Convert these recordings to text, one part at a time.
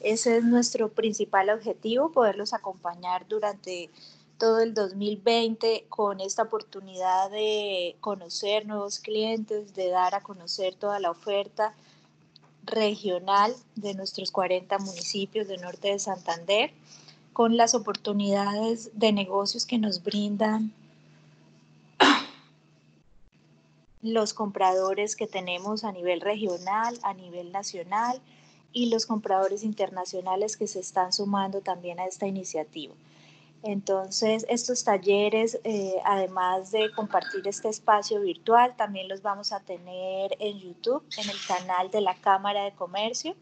Ese es nuestro principal objetivo, poderlos acompañar durante todo el 2020 con esta oportunidad de conocer nuevos clientes, de dar a conocer toda la oferta regional de nuestros 40 municipios del norte de Santander, con las oportunidades de negocios que nos brindan los compradores que tenemos a nivel regional, a nivel nacional, y los compradores internacionales que se están sumando también a esta iniciativa. Entonces, estos talleres, eh, además de compartir este espacio virtual, también los vamos a tener en YouTube, en el canal de la Cámara de Comercio.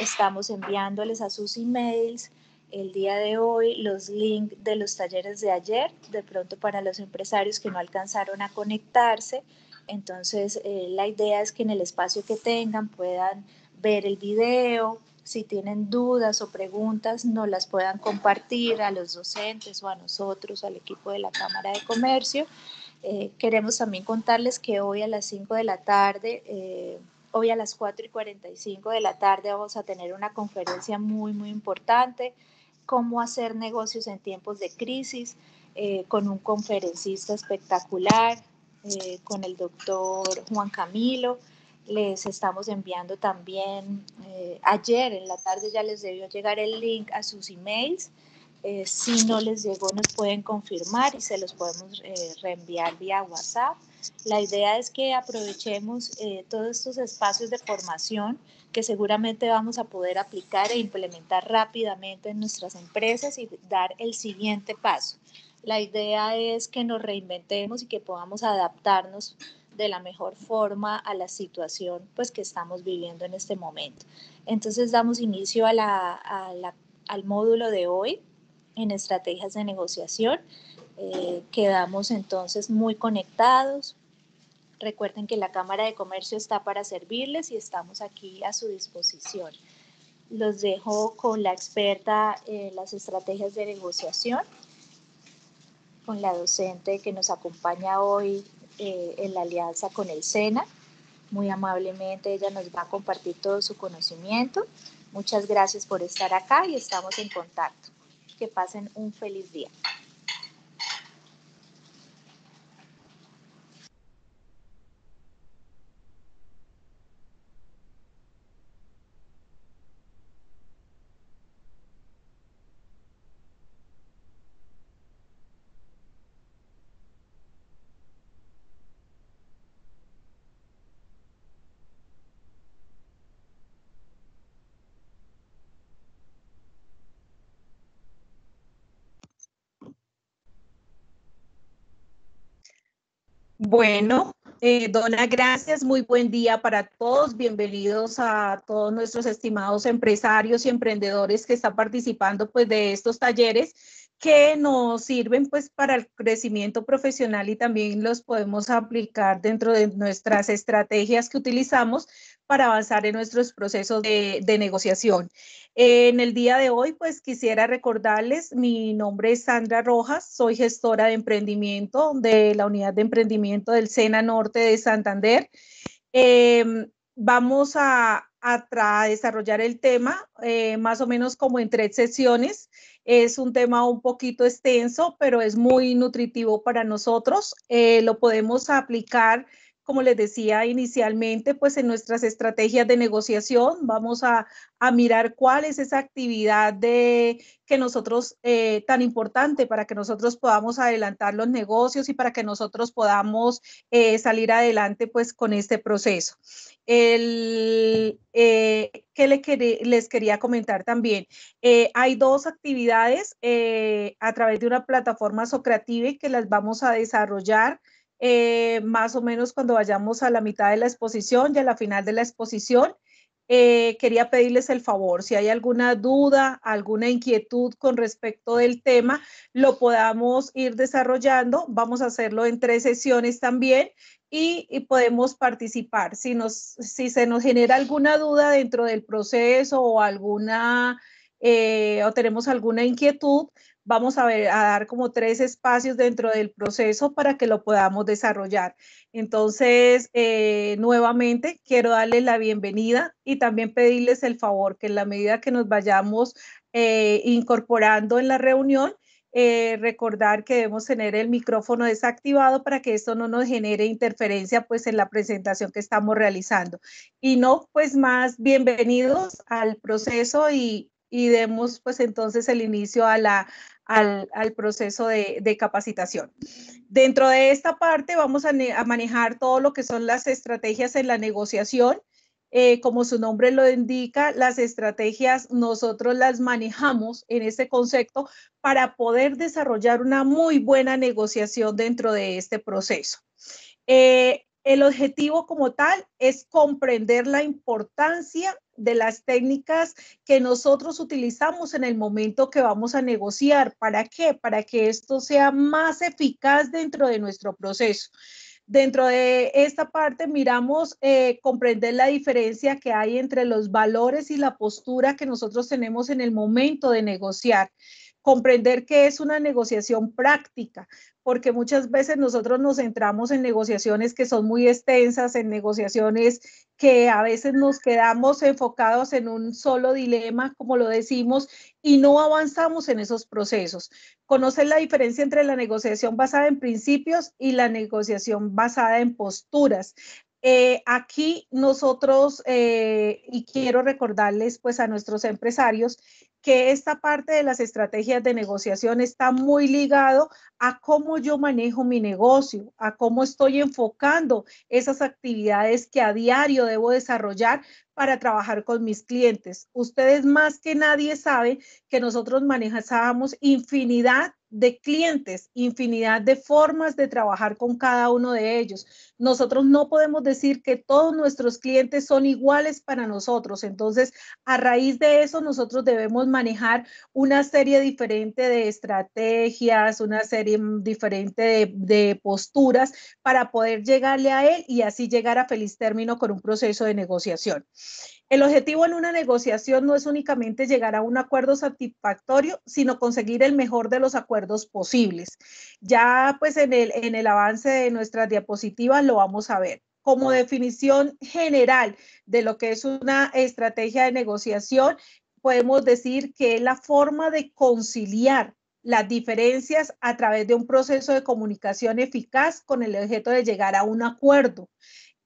Estamos enviándoles a sus emails el día de hoy los links de los talleres de ayer, de pronto para los empresarios que no alcanzaron a conectarse. Entonces, eh, la idea es que en el espacio que tengan puedan ver el video, si tienen dudas o preguntas, nos las puedan compartir a los docentes o a nosotros, al equipo de la Cámara de Comercio. Eh, queremos también contarles que hoy a las 5 de la tarde, eh, hoy a las 4 y 45 de la tarde vamos a tener una conferencia muy, muy importante, cómo hacer negocios en tiempos de crisis, eh, con un conferencista espectacular, con el doctor Juan Camilo les estamos enviando también, eh, ayer en la tarde ya les debió llegar el link a sus emails. Eh, si no les llegó, nos pueden confirmar y se los podemos eh, reenviar vía WhatsApp. La idea es que aprovechemos eh, todos estos espacios de formación que seguramente vamos a poder aplicar e implementar rápidamente en nuestras empresas y dar el siguiente paso. La idea es que nos reinventemos y que podamos adaptarnos de la mejor forma a la situación pues que estamos viviendo en este momento. Entonces damos inicio a al módulo de hoy en estrategias de negociación. Eh, quedamos entonces muy conectados. Recuerden que la Cámara de Comercio está para servirles y estamos aquí a su disposición. Los dejo con la experta en las estrategias de negociación, con la docente que nos acompaña hoy eh, en la alianza con el SENA. Muy amablemente ella nos va a compartir todo su conocimiento. Muchas gracias por estar acá y estamos en contacto. Que pasen un feliz día. Bueno, eh, Dona, gracias. Muy buen día para todos. Bienvenidos a todos nuestros estimados empresarios y emprendedores que están participando pues, de estos talleres que nos sirven pues para el crecimiento profesional y también los podemos aplicar dentro de nuestras estrategias que utilizamos para avanzar en nuestros procesos de, negociación. En el día de hoy, pues quisiera recordarles, mi nombre es Sandra Rojas, soy gestora de emprendimiento de la unidad de emprendimiento del SENA Norte de Santander. Em, vamos a, desarrollar el tema eh, más o menos como en tres sesiones. Es un tema un poquito extenso, pero es muy nutritivo para nosotros. Eh, lo podemos aplicar como les decía inicialmente, pues en nuestras estrategias de negociación vamos a, mirar cuál es esa actividad que nosotros, eh, tan importante para que nosotros podamos adelantar los negocios y para que nosotros podamos eh, salir adelante pues con este proceso. El, eh, que les quería comentar también. hay dos actividades a través de una plataforma Socrative que las vamos a desarrollar eh, más o menos cuando vayamos a la mitad de la exposición y a la final de la exposición. Eh, quería pedirles el favor, si hay alguna duda, alguna inquietud con respecto del tema, lo podamos ir desarrollando. Vamos a hacerlo en tres sesiones también y, podemos participar. Si, nos, si se nos genera alguna duda dentro del proceso o alguna... Eh, o tenemos alguna inquietud, vamos a, ver, a dar como tres espacios dentro del proceso para que lo podamos desarrollar. Entonces, eh, nuevamente, quiero darles la bienvenida y también pedirles el favor que en la medida que nos vayamos eh, incorporando en la reunión, eh, recordar que debemos tener el micrófono desactivado para que esto no nos genere interferencia pues en la presentación que estamos realizando. Y no, pues más bienvenidos al proceso y y demos pues entonces el inicio al, proceso de, capacitación. Dentro de esta parte vamos a, manejar todo lo que son las estrategias en la negociación. Eh, como su nombre lo indica, las estrategias nosotros las manejamos en este concepto para poder desarrollar una muy buena negociación dentro de este proceso. Eh, el objetivo como tal es comprender la importancia de las técnicas que nosotros utilizamos en el momento que vamos a negociar. ¿Para qué? Para que esto sea más eficaz dentro de nuestro proceso. Dentro de esta parte miramos eh, comprender la diferencia que hay entre los valores y la postura que nosotros tenemos en el momento de negociar comprender que es una negociación práctica, porque muchas veces nosotros nos centramos en negociaciones que son muy extensas, en negociaciones que a veces nos quedamos enfocados en un solo dilema, como lo decimos, y no avanzamos en esos procesos. Conocer la diferencia entre la negociación basada en principios y la negociación basada en posturas. Eh, aquí nosotros, eh, y quiero recordarles pues a nuestros empresarios, que esta parte de las estrategias de negociación está muy ligado a cómo yo manejo mi negocio, a cómo estoy enfocando esas actividades que a diario debo desarrollar para trabajar con mis clientes. Ustedes más que nadie saben que nosotros manejamos infinidad de clientes, infinidad de formas de trabajar con cada uno de ellos. Nosotros no podemos decir que todos nuestros clientes son iguales para nosotros. Entonces, a raíz de eso, nosotros debemos manejar una serie diferente de estrategias, una serie diferente de, posturas para poder llegarle a él y así llegar a feliz término con un proceso de negociación. El objetivo en una negociación no es únicamente llegar a un acuerdo satisfactorio, sino conseguir el mejor de los acuerdos posibles. Ya pues en el, en el avance de nuestras diapositivas lo vamos a ver. Como definición general de lo que es una estrategia de negociación, podemos decir que es la forma de conciliar las diferencias a través de un proceso de comunicación eficaz con el objeto de llegar a un acuerdo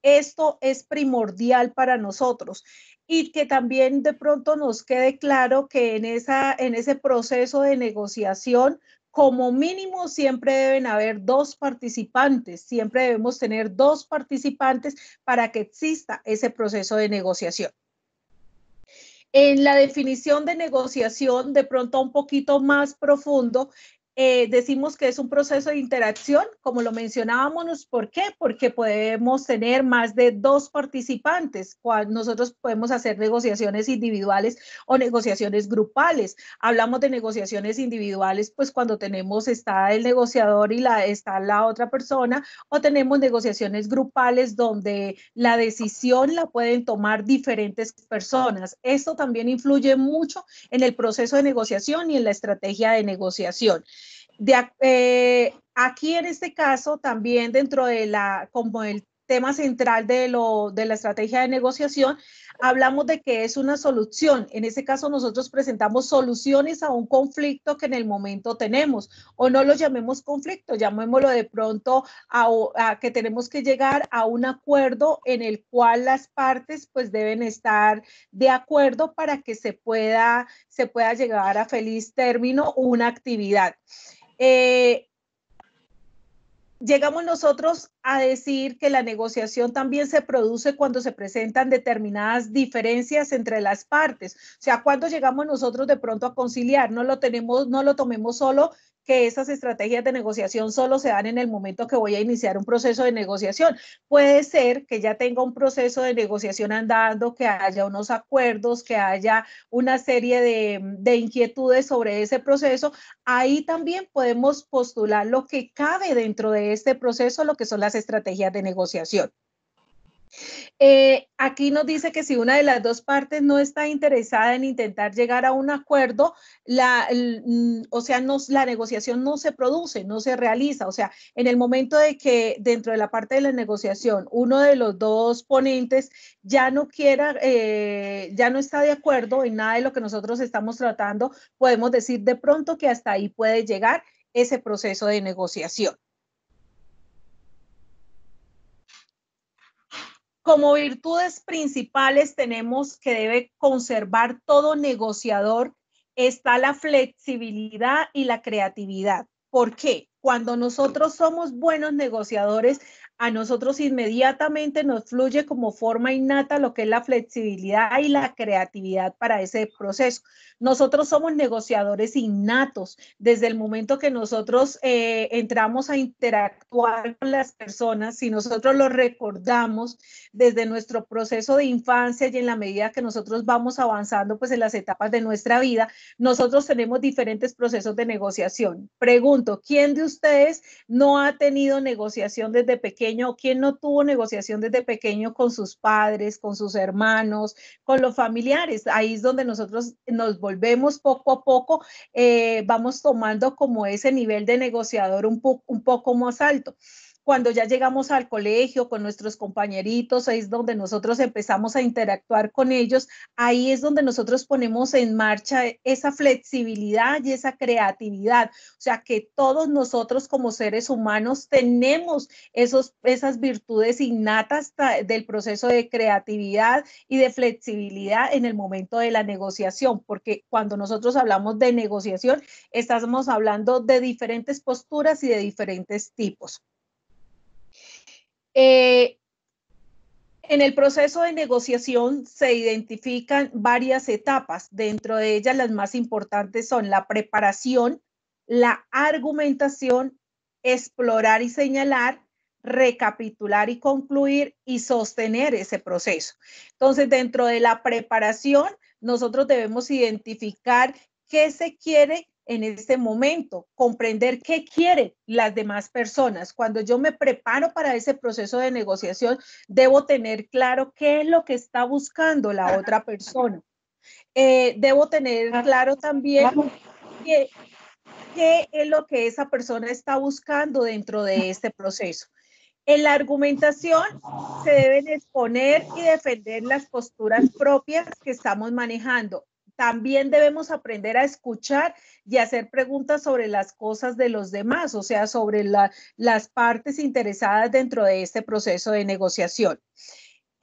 esto es primordial para nosotros y que también de pronto nos quede claro que en, esa, en ese proceso de negociación, como mínimo siempre deben haber dos participantes, siempre debemos tener dos participantes para que exista ese proceso de negociación. En la definición de negociación, de pronto un poquito más profundo, eh, decimos que es un proceso de interacción, como lo mencionábamos, ¿por qué? Porque podemos tener más de dos participantes. Nosotros podemos hacer negociaciones individuales o negociaciones grupales. Hablamos de negociaciones individuales, pues cuando tenemos, está el negociador y está la otra persona, o tenemos negociaciones grupales donde la decisión la pueden tomar diferentes personas. Esto también influye mucho en el proceso de negociación y en la estrategia de negociación. Eh, aquí en este caso, también dentro de la, como el tema central de, la estrategia de negociación, hablamos de que es una solución. En este caso, nosotros presentamos soluciones a un conflicto que en el momento tenemos, o no lo llamemos conflicto, llamémoslo de pronto que tenemos que llegar a un acuerdo en el cual las partes pues deben estar de acuerdo para que se pueda, se pueda llegar a feliz término una actividad. Eh, llegamos nosotros a decir que la negociación también se produce cuando se presentan determinadas diferencias entre las partes. O sea, cuando llegamos nosotros de pronto a conciliar, no lo tenemos, no lo tomemos solo que esas estrategias de negociación solo se dan en el momento que voy a iniciar un proceso de negociación. Puede ser que ya tenga un proceso de negociación andando, que haya unos acuerdos, que haya una serie de mm, inquietudes sobre ese proceso. Ahí también podemos postular lo que cabe dentro de este proceso, lo que son las estrategias de negociación. Eh, aquí nos dice que si una de las dos partes no está interesada en intentar llegar a un acuerdo, la, o sea, no, la negociación no se produce, no se realiza. O sea, en el momento de que dentro de la parte de la negociación uno de los dos ponentes ya no quiera, eh, ya no está de acuerdo en nada de lo que nosotros estamos tratando, podemos decir de pronto que hasta ahí puede llegar ese proceso de negociación. Como virtudes principales tenemos que debe conservar todo negociador está la flexibilidad y la creatividad. ¿Por qué? Cuando nosotros somos buenos negociadores, a nosotros inmediatamente nos fluye como forma innata lo que es la flexibilidad y la creatividad para ese proceso. Nosotros somos negociadores innatos. Desde el momento que nosotros eh, entramos a interactuar con las personas, si nosotros lo recordamos desde nuestro proceso de infancia y en la medida que nosotros vamos avanzando pues en las etapas de nuestra vida, nosotros tenemos diferentes procesos de negociación. Pregunto, ¿quién de ustedes no ha tenido negociación desde pequeño? quién no tuvo negociación desde pequeño con sus padres, con sus hermanos, con los familiares. Ahí es donde nosotros nos volvemos poco a poco, eh, vamos tomando como ese nivel de negociador un, un poco más alto cuando ya llegamos al colegio con nuestros compañeritos, ahí es donde nosotros empezamos a interactuar con ellos, ahí es donde nosotros ponemos en marcha esa flexibilidad y esa creatividad. O sea, que todos nosotros como seres humanos tenemos esos, esas virtudes innatas del proceso de creatividad y de flexibilidad en el momento de la negociación, porque cuando nosotros hablamos de negociación, estamos hablando de diferentes posturas y de diferentes tipos. Eh, en el proceso de negociación se identifican varias etapas. Dentro de ellas las más importantes son la preparación, la argumentación, explorar y señalar, recapitular y concluir y sostener ese proceso. Entonces, dentro de la preparación, nosotros debemos identificar qué se quiere en este momento, comprender qué quiere las demás personas. Cuando yo me preparo para ese proceso de negociación, debo tener claro qué es lo que está buscando la otra persona. Eh, debo tener ah, claro también qué es lo que esa persona está buscando dentro de este proceso. En la argumentación se deben exponer y defender las posturas propias que estamos manejando también debemos aprender a escuchar y hacer preguntas sobre las cosas de los demás, o sea, sobre las partes interesadas dentro de este proceso de negociación.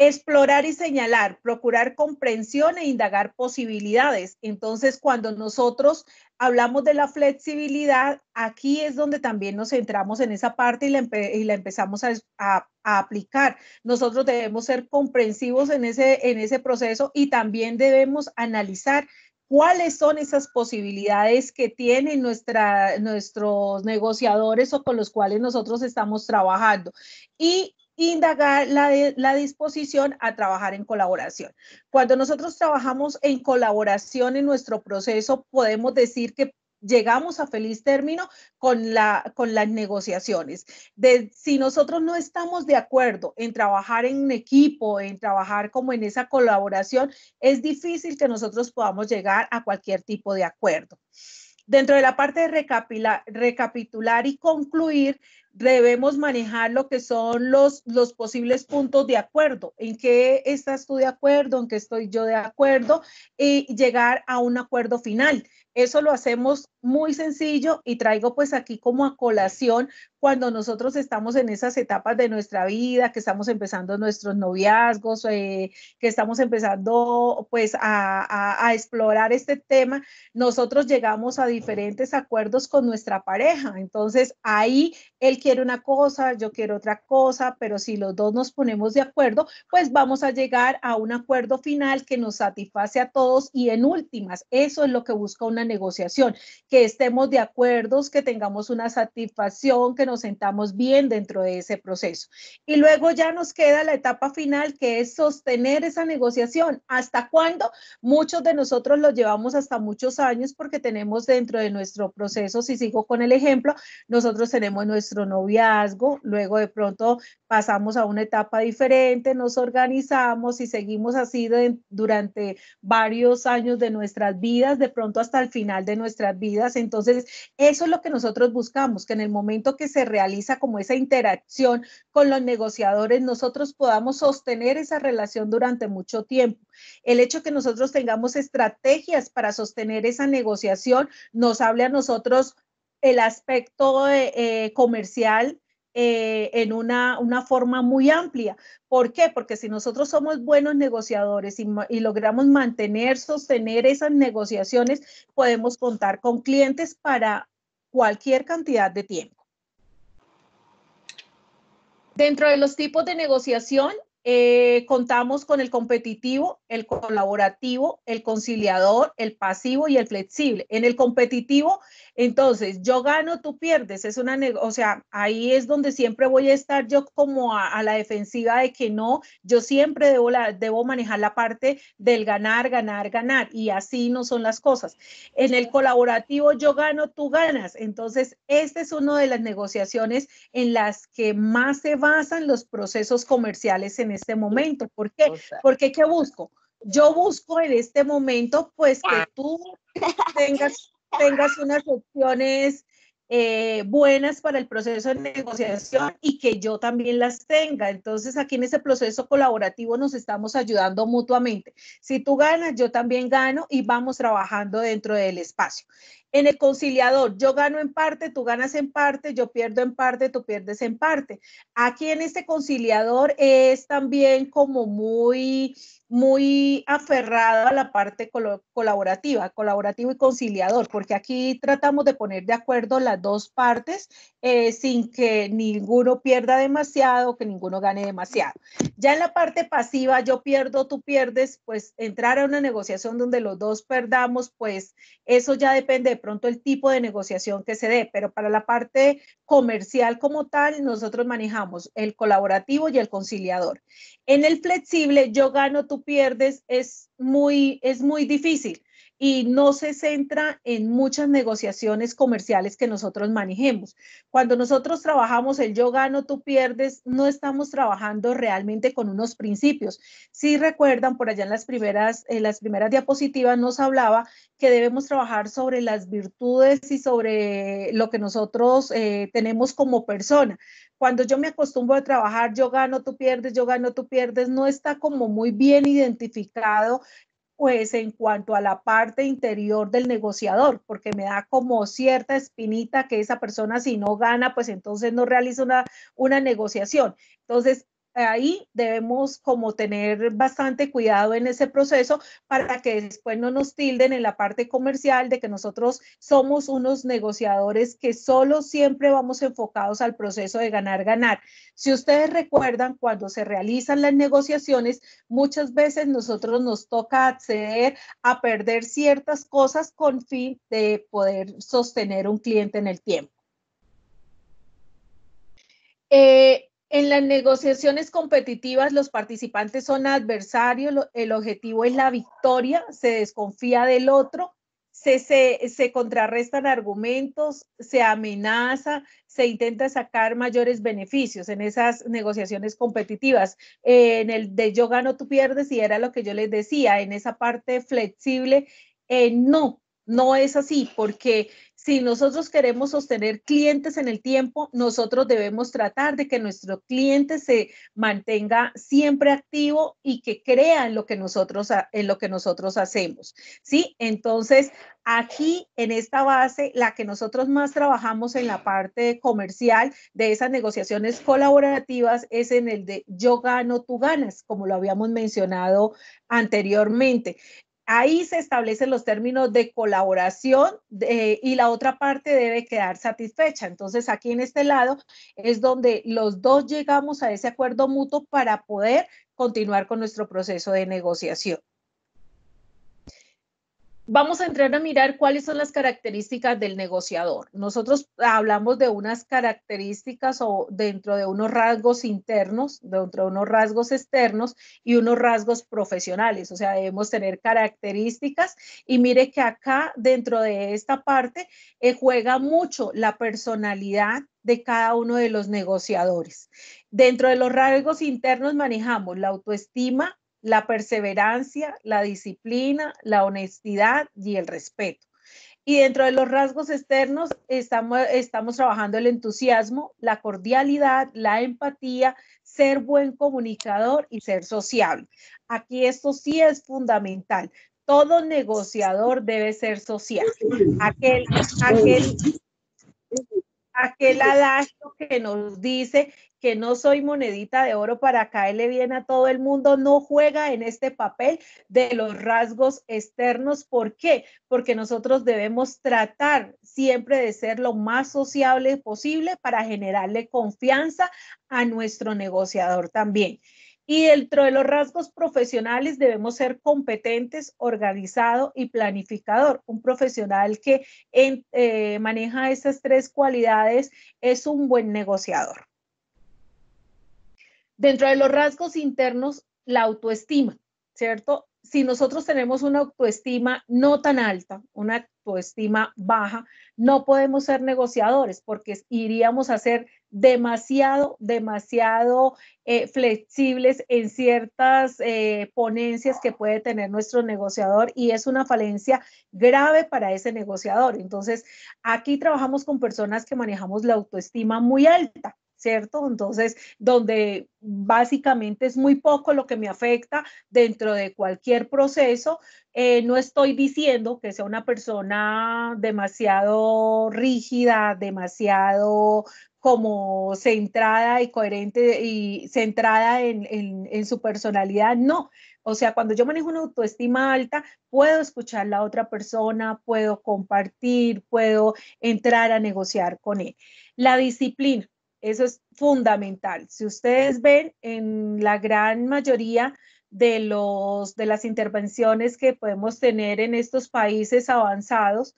Explorar y señalar, procurar comprensión e indagar posibilidades. Entonces, cuando nosotros hablamos de la flexibilidad, aquí es donde también nos centramos en esa parte y la, empezamos a, aplicar. Nosotros debemos ser comprensivos en ese, proceso y también debemos analizar cuáles son esas posibilidades que tienen nuestros negociadores o con los cuales nosotros estamos trabajando. Y indagar la, disposición a trabajar en colaboración. Cuando nosotros trabajamos en colaboración en nuestro proceso, podemos decir que llegamos a feliz término con, las negociaciones. si nosotros no estamos de acuerdo en trabajar en equipo, en trabajar como en esa colaboración, es difícil que nosotros podamos llegar a cualquier tipo de acuerdo. Dentro de la parte de recapitular y concluir, debemos manejar lo que son los, los posibles puntos de acuerdo, en qué estás tú de acuerdo, en qué estoy yo de acuerdo y llegar a un acuerdo final. Eso lo hacemos muy sencillo y traigo pues aquí como a colación cuando nosotros estamos en esas etapas de nuestra vida, que estamos empezando nuestros noviazgos, eh, que estamos empezando pues a, a, a explorar este tema, nosotros llegamos a diferentes acuerdos con nuestra pareja. Entonces ahí el quiere una cosa, yo quiero otra cosa, pero si los dos nos ponemos de acuerdo, pues vamos a llegar a un acuerdo final que nos satisface a todos y en últimas, eso es lo que busca una negociación, que estemos de acuerdos, que tengamos una satisfacción, que nos sentamos bien dentro de ese proceso. Y luego ya nos queda la etapa final que es sostener esa negociación. ¿Hasta cuándo? Muchos de nosotros lo llevamos hasta muchos años porque tenemos dentro de nuestro proceso, si sigo con el ejemplo, nosotros tenemos nuestro noviazgo, luego de pronto pasamos a una etapa diferente, nos organizamos y seguimos así durante varios años de nuestras vidas, de pronto hasta el final de nuestras vidas. Entonces, eso es lo que nosotros buscamos, que en el momento que se realiza como esa interacción con los negociadores, nosotros podamos sostener esa relación durante mucho tiempo. El hecho que nosotros tengamos estrategias para sostener esa negociación nos hable a nosotros el aspecto eh, eh, comercial eh, en una, forma muy amplia. ¿Por qué? Porque si nosotros somos buenos negociadores y, y, logramos mantener, sostener esas negociaciones, podemos contar con clientes para cualquier cantidad de tiempo. Dentro de los tipos de negociación eh, contamos con el competitivo, el colaborativo, el conciliador, el pasivo y el flexible. En el competitivo, entonces, yo gano, tú pierdes. Es una, o sea, ahí es donde siempre voy a estar yo como a, la defensiva de que no, yo siempre debo, la, debo manejar la parte del ganar, ganar, ganar. Y así no son las cosas. En el colaborativo, yo gano, tú ganas. Entonces, esta es una de las negociaciones en las que más se basan los procesos comerciales en este momento. ¿Por qué? Porque ¿qué busco? Yo busco en este momento pues que ah. tú tengas, tengas unas opciones eh, buenas para el proceso de negociación y que yo también las tenga. Entonces, aquí en ese proceso colaborativo nos estamos ayudando mutuamente. Si tú ganas, yo también gano y vamos trabajando dentro del espacio. En el conciliador, yo gano en parte, tú ganas en parte, yo pierdo en parte, tú pierdes en parte. Aquí en este conciliador es también como muy muy aferrado a la parte colaborativa, colaborativo y conciliador, porque aquí tratamos de poner de acuerdo las dos partes eh, sin que ninguno pierda demasiado, que ninguno gane demasiado. Ya en la parte pasiva, yo pierdo, tú pierdes, pues entrar a una negociación donde los dos perdamos, pues eso ya depende de pronto el tipo de negociación que se dé, pero para la parte comercial como tal, nosotros manejamos el colaborativo y el conciliador. En el flexible, yo gano, tú pierdes es muy, es muy difícil y no se centra en muchas negociaciones comerciales que nosotros manejemos. Cuando nosotros trabajamos el yo gano, tú pierdes, no estamos trabajando realmente con unos principios. Si recuerdan, por allá en las primeras, las primeras diapositivas nos hablaba que debemos trabajar sobre las virtudes y sobre lo que nosotros eh, tenemos como persona. Cuando yo me acostumbro a trabajar, yo gano, tú pierdes, yo gano, tú pierdes, no está como muy bien identificado pues en cuanto a la parte interior del negociador, porque me da como cierta espinita que esa persona si no gana, pues entonces no realiza una, una negociación. Entonces, ahí debemos como tener bastante cuidado en ese proceso para que después no nos tilden en la parte comercial de que nosotros somos unos negociadores que solo siempre vamos enfocados al proceso de ganar, ganar. Si ustedes recuerdan, cuando se realizan las negociaciones, muchas veces nosotros nos toca acceder a perder ciertas cosas con fin de poder sostener un cliente en el tiempo. Eh, en las negociaciones competitivas los participantes son adversarios, el objetivo es la victoria, se desconfía del otro, se, se, contrarrestan argumentos, se amenaza, se intenta sacar mayores beneficios en esas negociaciones competitivas. en el de yo gano, tú pierdes, y era lo que yo les decía, en esa parte flexible, eh, no, no es así, porque si nosotros queremos sostener clientes en el tiempo, nosotros debemos tratar de que nuestro cliente se mantenga siempre activo y que crea en lo que nosotros, en lo que nosotros hacemos. ¿sí? Entonces, aquí en esta base, la que nosotros más trabajamos en la parte comercial de esas negociaciones colaborativas es en el de yo gano, tú ganas, como lo habíamos mencionado anteriormente. Ahí se establecen los términos de colaboración eh, y la otra parte debe quedar satisfecha. Entonces, aquí en este lado es donde los dos llegamos a ese acuerdo mutuo para poder continuar con nuestro proceso de negociación vamos a entrar a mirar cuáles son las características del negociador. Nosotros hablamos de unas características o dentro de unos rasgos internos, dentro de unos rasgos externos y unos rasgos profesionales. O sea, debemos tener características y mire que acá dentro de esta parte eh, juega mucho la personalidad de cada uno de los negociadores. Dentro de los rasgos internos manejamos la autoestima, la perseverancia, la disciplina, la honestidad y el respeto. Y dentro de los rasgos externos estamos, trabajando el entusiasmo, la cordialidad, la empatía, ser buen comunicador y ser sociable. Aquí esto sí es fundamental. Todo negociador debe ser social. Aquel, aquel, aquel adagio que nos dice que no soy monedita de oro para caerle bien a todo el mundo, no juega en este papel de los rasgos externos. ¿Por qué? Porque nosotros debemos tratar siempre de ser lo más sociable posible para generarle confianza a nuestro negociador también. Y dentro de los rasgos profesionales debemos ser competentes, organizado y planificador. Un profesional que eh, maneja esas tres cualidades es un buen negociador. Dentro de los rasgos internos, la autoestima, ¿cierto? Si nosotros tenemos una autoestima no tan alta, una autoestima baja, no podemos ser negociadores porque iríamos a ser demasiado, demasiado eh, flexibles en ciertas eh, ponencias que puede tener nuestro negociador y es una falencia grave para ese negociador. Entonces, aquí trabajamos con personas que manejamos la autoestima muy alta. ¿cierto? Entonces, donde básicamente es muy poco lo que me afecta dentro de cualquier proceso. Eh, no estoy diciendo que sea una persona demasiado rígida, demasiado como centrada y coherente y centrada en, en su personalidad, no, o sea, cuando yo manejo una autoestima alta, puedo escuchar a la otra persona, puedo compartir, puedo entrar a negociar con él. La disciplina. Eso es fundamental. Si ustedes ven en la gran mayoría de, los, de las intervenciones que podemos tener en estos países avanzados,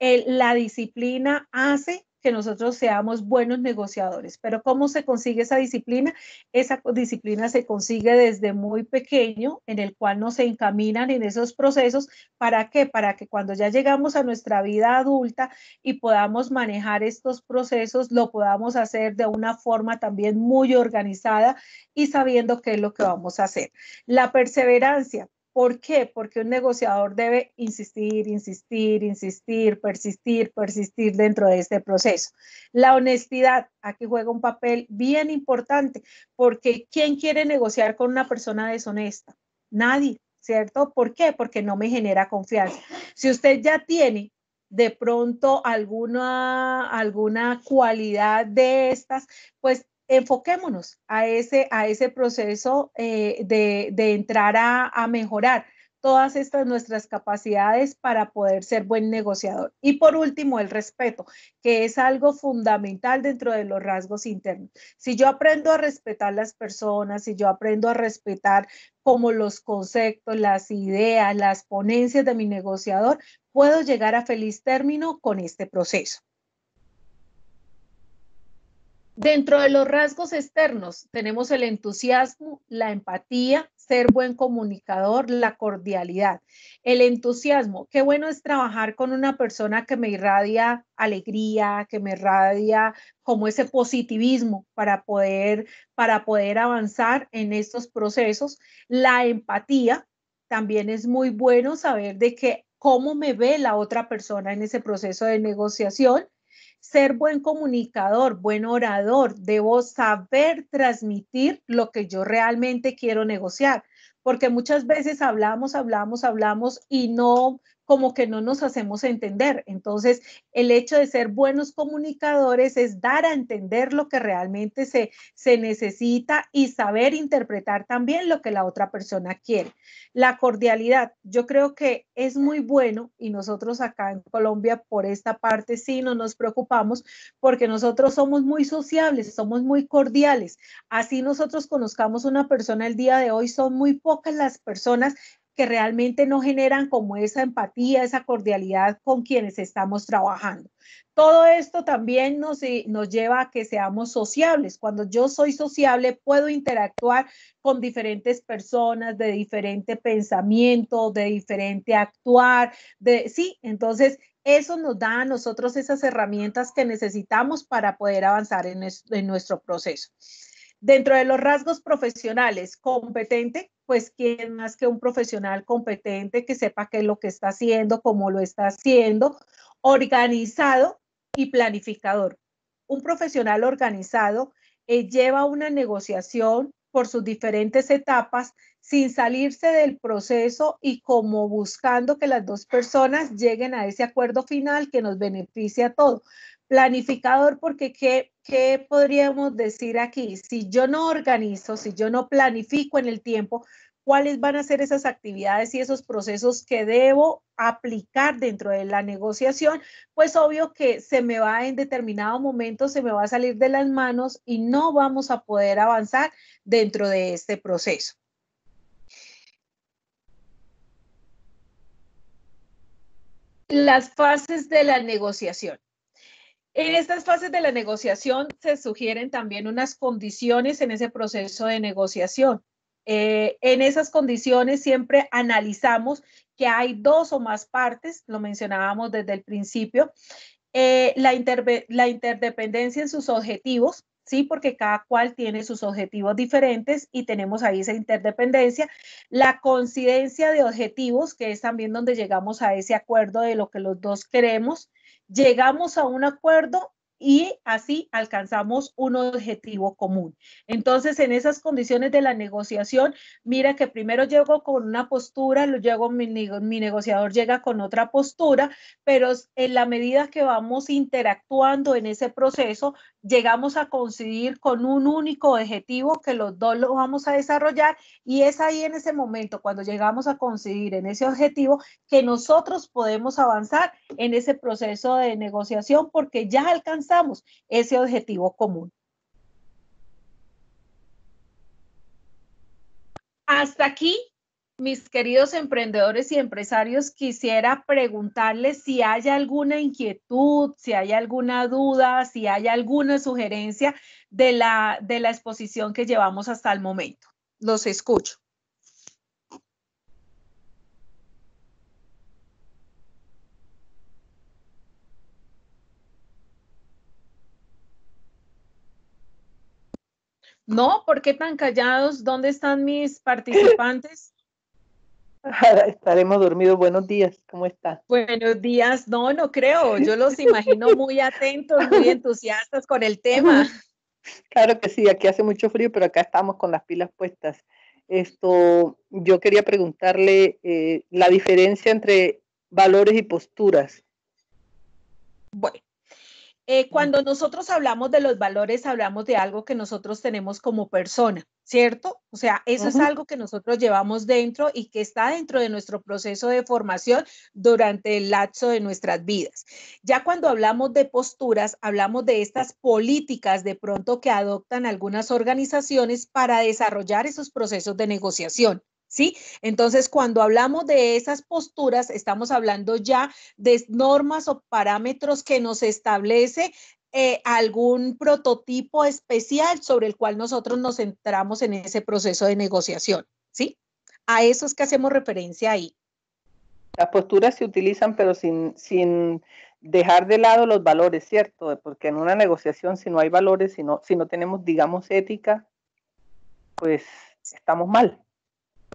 la disciplina hace que nosotros seamos buenos negociadores. Pero ¿cómo se consigue esa disciplina? Esa disciplina se consigue desde muy pequeño, en el cual nos encaminan en esos procesos. ¿Para qué? Para que cuando ya llegamos a nuestra vida adulta y podamos manejar estos procesos, lo podamos hacer de una forma también muy organizada y sabiendo qué es lo que vamos a hacer. La perseverancia ¿Por qué? Porque un negociador debe insistir, insistir, insistir, persistir, persistir dentro de este proceso. La honestidad aquí juega un papel bien importante porque ¿quién quiere negociar con una persona deshonesta? Nadie, ¿cierto? ¿Por qué? Porque no me genera confianza. Si usted ya tiene de pronto alguna, alguna cualidad de estas, pues enfoquémonos a ese, proceso eh, de, entrar a, a mejorar todas estas nuestras capacidades para poder ser buen negociador. Y por último, el respeto, que es algo fundamental dentro de los rasgos internos. Si yo aprendo a respetar las personas, si yo aprendo a respetar como los conceptos, las ideas, las ponencias de mi negociador, puedo llegar a feliz término con este proceso. Dentro de los rasgos externos tenemos el entusiasmo, la empatía, ser buen comunicador, la cordialidad. El entusiasmo, qué bueno es trabajar con una persona que me irradia alegría, que me irradia como ese positivismo para poder, para poder avanzar en estos procesos. La empatía, también es muy bueno saber de qué, cómo me ve la otra persona en ese proceso de negociación ser buen comunicador, buen orador, debo saber transmitir lo que yo realmente quiero negociar, porque muchas veces hablamos, hablamos, hablamos y no como que no nos hacemos entender. Entonces, el hecho de ser buenos comunicadores es dar a entender lo que realmente se, se necesita y saber interpretar también lo que la otra persona quiere. La cordialidad, yo creo que es muy bueno y nosotros acá en Colombia por esta parte sí no nos preocupamos porque nosotros somos muy sociables, somos muy cordiales. Así nosotros conozcamos una persona el día de hoy, son muy pocas las personas que realmente no generan como esa empatía, esa cordialidad con quienes estamos trabajando. Todo esto también eh, nos, lleva a que seamos sociables. Cuando yo soy sociable, puedo interactuar con diferentes personas de diferente pensamiento, de diferente actuar, de sí, entonces eso nos da a nosotros esas herramientas que necesitamos para poder avanzar en, en nuestro proceso. Dentro de los rasgos profesionales, competente, pues quién más que un profesional competente que sepa qué es lo que está haciendo, cómo lo está haciendo, organizado y planificador. Un profesional organizado eh, lleva una negociación por sus diferentes etapas sin salirse del proceso y como buscando que las dos personas lleguen a ese acuerdo final que nos beneficia a todos. Planificador porque qué ¿qué podríamos decir aquí? Si yo no organizo, si yo no planifico en el tiempo, ¿cuáles van a ser esas actividades y esos procesos que debo aplicar dentro de la negociación? Pues obvio que se me va en determinado momento, se me va a salir de las manos y no vamos a poder avanzar dentro de este proceso. Las fases de la negociación. En estas fases de la negociación se sugieren también unas condiciones en ese proceso de negociación. Eh, en esas condiciones siempre analizamos que hay dos o más partes, lo mencionábamos desde el principio, eh, la, la interdependencia en sus objetivos, ¿sí? Porque cada cual tiene sus objetivos diferentes y tenemos ahí esa interdependencia. La coincidencia de objetivos, que es también donde llegamos a ese acuerdo de lo que los dos queremos llegamos a un acuerdo y así alcanzamos un objetivo común. Entonces, en esas condiciones de la negociación, mira que primero llego con una postura, luego mi, mi negociador llega con otra postura, pero en la medida que vamos interactuando en ese proceso, llegamos a coincidir con un único objetivo que los dos lo vamos a desarrollar y es ahí en ese momento, cuando llegamos a coincidir en ese objetivo, que nosotros podemos avanzar en ese proceso de negociación porque ya alcanzamos ese objetivo común. Hasta aquí mis queridos emprendedores y empresarios, quisiera preguntarles si hay alguna inquietud, si hay alguna duda, si hay alguna sugerencia de la, de la exposición que llevamos hasta el momento. Los escucho. No, ¿por qué tan callados? ¿Dónde están mis participantes? Estaremos dormidos. Buenos días, ¿cómo estás? Buenos días, no, no creo. Yo los imagino muy atentos, muy entusiastas con el tema. Claro que sí, aquí hace mucho frío, pero acá estamos con las pilas puestas. Esto, yo quería preguntarle eh, la diferencia entre valores y posturas. Bueno, eh, cuando nosotros hablamos de los valores, hablamos de algo que nosotros tenemos como persona. ¿cierto? O sea, eso es algo que nosotros llevamos dentro y que está dentro de nuestro proceso de formación durante el lapso de nuestras vidas. Ya cuando hablamos de posturas, hablamos de estas políticas de pronto que adoptan algunas organizaciones para desarrollar esos procesos de negociación. ¿Sí? Entonces, cuando hablamos de esas posturas, estamos hablando ya de normas o parámetros que nos establece eh, algún prototipo especial sobre el cual nosotros nos centramos en ese proceso de negociación, ¿sí? A eso es que hacemos referencia ahí. Las posturas se utilizan, pero sin, dejar de lado los valores, ¿cierto? Porque en una negociación, si no hay valores, si si no tenemos, digamos, ética, pues estamos mal.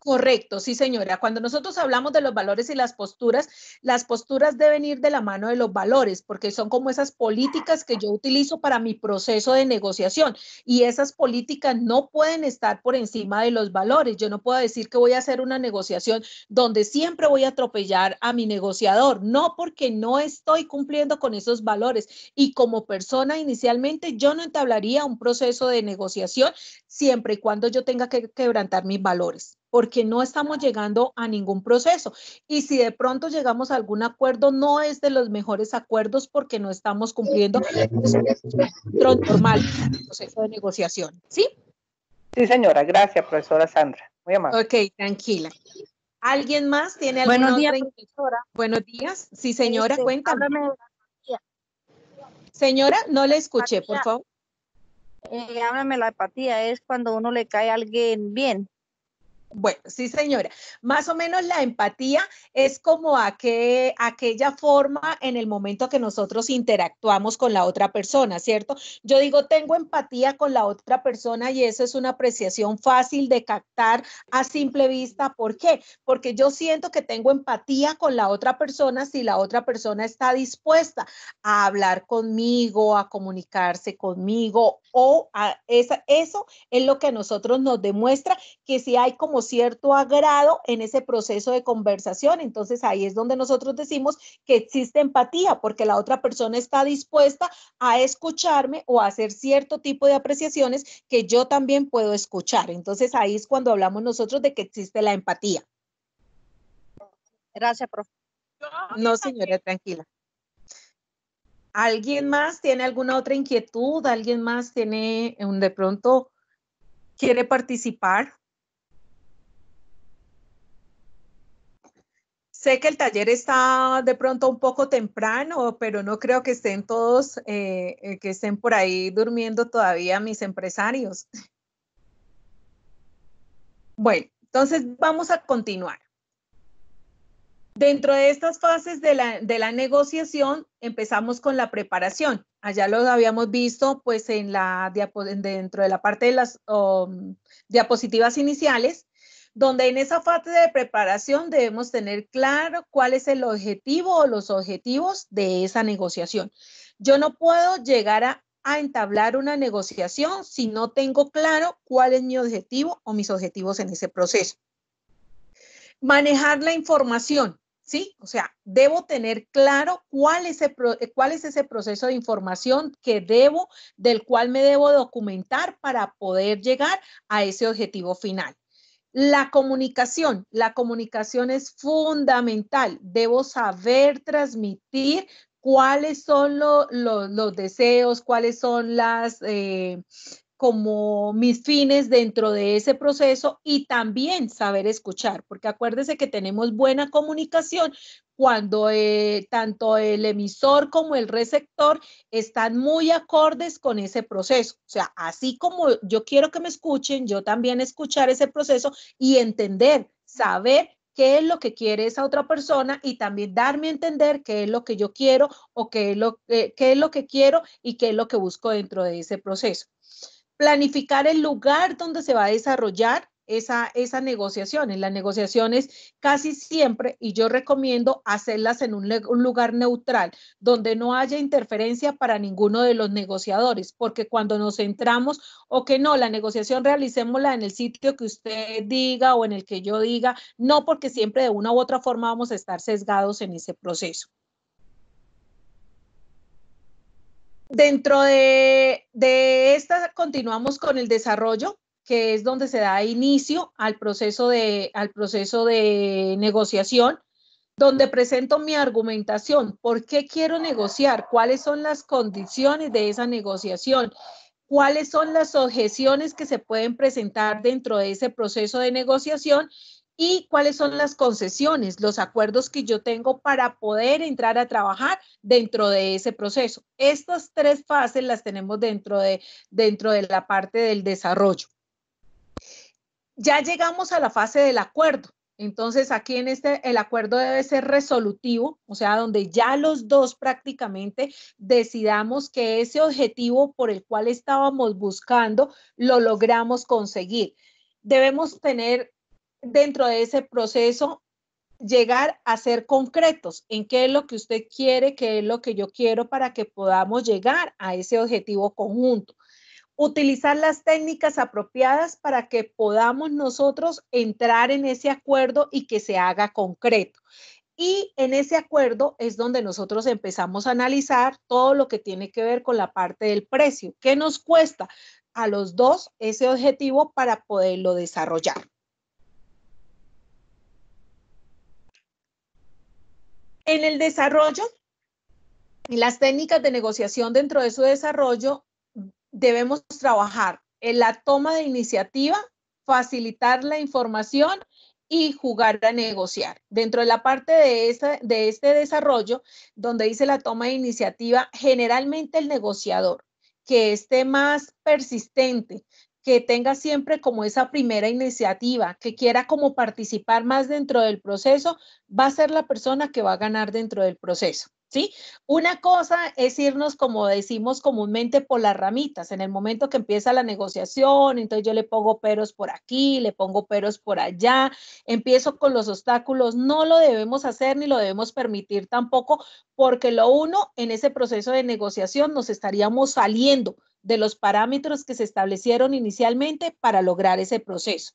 Correcto, sí señora. Cuando nosotros hablamos de los valores y las posturas, las posturas deben ir de la mano de los valores, porque son como esas políticas que yo utilizo para mi proceso de negociación. Y esas políticas no pueden estar por encima de los valores. Yo no puedo decir que voy a hacer una negociación donde siempre voy a atropellar a mi negociador. No, porque no estoy cumpliendo con esos valores. Y como persona inicialmente, yo no entablaría un proceso de negociación siempre y cuando yo tenga que quebrantar mis valores porque no estamos llegando a ningún proceso. Y si de pronto llegamos a algún acuerdo, no es de los mejores acuerdos porque no estamos cumpliendo el normal el proceso de negociación. ¿Sí? Sí, señora. Gracias, profesora Sandra. Muy amable. Ok, tranquila. ¿Alguien más tiene alguna Buenos días, Buenos días. Sí, señora, cuéntame. Señora, no le escuché, por favor. Eh, la apatía es cuando uno le cae a alguien bien. Bueno, sí, señora. Más o menos la empatía es como aquella forma en el momento que nosotros interactuamos con la otra persona, ¿cierto? Yo digo, tengo empatía con la otra persona y eso es una apreciación fácil de captar a simple vista. ¿Por qué? Porque yo siento que tengo empatía con la otra persona si la otra persona está dispuesta a hablar conmigo, a comunicarse conmigo o a eso es lo que a nosotros nos demuestra que si hay como cierto agrado en ese proceso de conversación. Entonces ahí es donde nosotros decimos que existe empatía, porque la otra persona está dispuesta a escucharme o a hacer cierto tipo de apreciaciones que yo también puedo escuchar. Entonces ahí es cuando hablamos nosotros de que existe la empatía. Gracias, No, señora, tranquila. ¿Alguien más tiene alguna otra inquietud? ¿Alguien más tiene, de pronto, quiere participar? Sé que el taller está de pronto un poco temprano, pero no creo que estén todos, eh, eh, que estén por ahí durmiendo todavía mis empresarios. Bueno, entonces vamos a continuar. Dentro de estas fases de la, de negociación, empezamos con la preparación. Allá lo habíamos visto pues en la, dentro de la parte de las um, diapositivas iniciales, donde en esa fase de preparación debemos tener claro cuál es el objetivo o los objetivos de esa negociación. Yo no puedo llegar a, entablar una negociación si no tengo claro cuál es mi objetivo o mis objetivos en ese proceso. Manejar la información, ¿sí? O sea, debo tener claro cuál es, cuál es ese proceso de información que debo, del cual me debo documentar para poder llegar a ese objetivo final. La comunicación, la comunicación es fundamental. Debo saber transmitir cuáles son los deseos, cuáles son las, eh, como mis fines dentro de ese proceso y también saber escuchar, porque acuérdese que tenemos buena comunicación cuando eh, tanto el emisor como el receptor están muy acordes con ese proceso. O sea, así como yo quiero que me escuchen, yo también escuchar ese proceso y entender, saber qué es lo que quiere esa otra persona y también darme a entender qué es lo que yo quiero o qué es lo, eh, qué es lo que quiero y qué es lo que busco dentro de ese proceso. Planificar el lugar donde se va a desarrollar esa, esa negociación. En las negociaciones casi siempre, y yo recomiendo hacerlas en un, lugar neutral, donde no haya interferencia para ninguno de los negociadores, porque cuando nos centramos o que no, la negociación realicémosla en el sitio que usted diga o en el que yo diga, no porque siempre de una u otra forma vamos a estar sesgados en ese proceso. Dentro de, de esta continuamos con el desarrollo que es donde se da inicio al proceso de, al proceso de negociación, donde presento mi argumentación, por qué quiero negociar, cuáles son las condiciones de esa negociación, cuáles son las objeciones que se pueden presentar dentro de ese proceso de negociación y cuáles son las concesiones, los acuerdos que yo tengo para poder entrar a trabajar dentro de ese proceso. Estas tres fases las tenemos dentro de, dentro de la parte del desarrollo ya llegamos a la fase del acuerdo. Entonces, aquí en este, el acuerdo debe ser resolutivo, o sea, donde ya los dos prácticamente decidamos que ese objetivo por el cual estábamos buscando lo logramos conseguir. Debemos tener dentro de ese proceso llegar a ser concretos en qué es lo que usted quiere, qué es lo que yo quiero para que podamos llegar a ese objetivo conjunto utilizar las técnicas apropiadas para que podamos nosotros entrar en ese acuerdo y que se haga concreto. Y en ese acuerdo es donde nosotros empezamos a analizar todo lo que tiene que ver con la parte del precio. ¿Qué nos cuesta a los dos ese objetivo para poderlo desarrollar? En el desarrollo, en las técnicas de negociación dentro de su desarrollo, debemos trabajar en la toma de iniciativa, facilitar la información y jugar a negociar. Dentro de la parte de, de este desarrollo, donde dice la toma de iniciativa, generalmente el negociador que esté más persistente, que tenga siempre como esa primera iniciativa, que quiera como participar más dentro del proceso, va a ser la persona que va a ganar dentro del proceso. ¿sí? Una cosa es irnos, como decimos comúnmente, por las ramitas. En el momento que empieza la negociación, entonces yo le pongo peros por aquí, le pongo peros por allá, empiezo con los obstáculos. No lo debemos hacer ni lo debemos permitir tampoco, porque lo uno, en ese proceso de negociación nos estaríamos saliendo de los parámetros que se establecieron inicialmente para lograr ese proceso.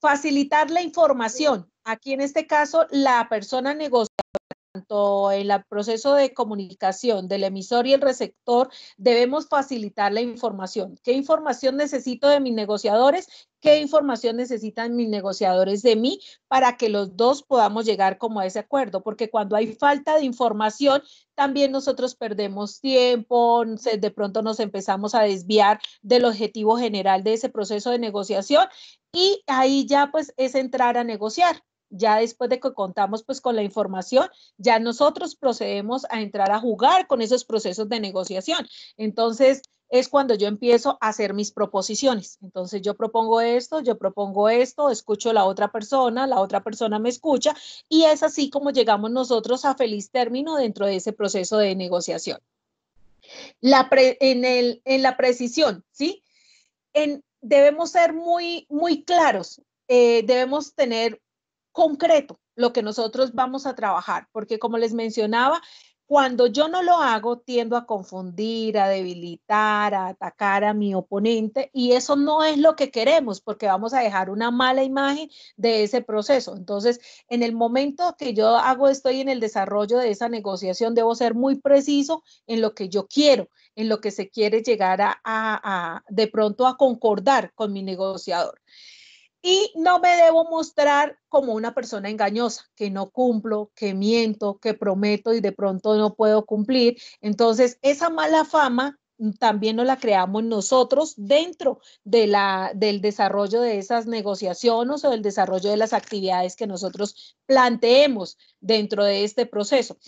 Facilitar la información. Aquí en este caso, la persona negociadora tanto en el proceso de comunicación del emisor y el receptor, debemos facilitar la información. ¿Qué información necesito de mis negociadores? ¿Qué información necesitan mis negociadores de mí para que los dos podamos llegar como a ese acuerdo? Porque cuando hay falta de información, también nosotros perdemos tiempo, de pronto nos empezamos a desviar del objetivo general de ese proceso de negociación y ahí ya pues es entrar a negociar ya después de que contamos pues con la información, ya nosotros procedemos a entrar a jugar con esos procesos de negociación. Entonces, es cuando yo empiezo a hacer mis proposiciones. Entonces yo propongo esto, yo propongo esto, escucho a la otra persona, la otra persona me escucha y es así como llegamos nosotros a feliz término dentro de ese proceso de negociación. La en, el, en, la precisión, ¿sí? En, debemos ser muy, muy claros, eh, debemos tener concreto lo que nosotros vamos a trabajar, porque como les mencionaba, cuando yo no lo hago, tiendo a confundir, a debilitar, a atacar a mi oponente y eso no es lo que queremos porque vamos a dejar una mala imagen de ese proceso. Entonces, en el momento que yo hago, estoy en el desarrollo de esa negociación, debo ser muy preciso en lo que yo quiero, en lo que se quiere llegar a, de pronto a concordar con mi negociador y no me debo mostrar como una persona engañosa, que no cumplo, que miento, que prometo y de pronto no puedo cumplir. Entonces, esa mala fama también nos la creamos nosotros dentro de la, del desarrollo de esas negociaciones o del desarrollo de las actividades que nosotros planteemos dentro de este proceso.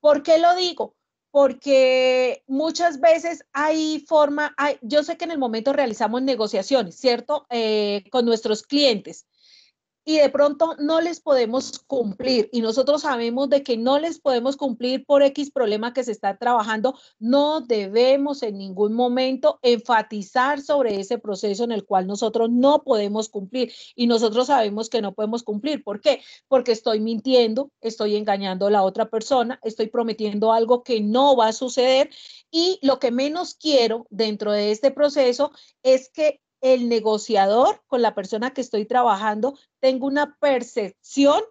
¿Por qué lo digo? porque muchas veces hay forma, hay, yo sé que en el momento realizamos negociaciones, ¿cierto? Eh, con nuestros clientes, y de pronto no les podemos cumplir y nosotros sabemos de que no les podemos cumplir por X problema que se está trabajando, no debemos en ningún momento enfatizar sobre ese proceso en el cual nosotros no podemos cumplir y nosotros sabemos que no podemos cumplir. ¿Por qué? Porque estoy mintiendo, estoy engañando a la otra persona, estoy prometiendo algo que no va a suceder y lo que menos quiero dentro de este proceso es que el negociador, con la persona que estoy trabajando, tengo una percepción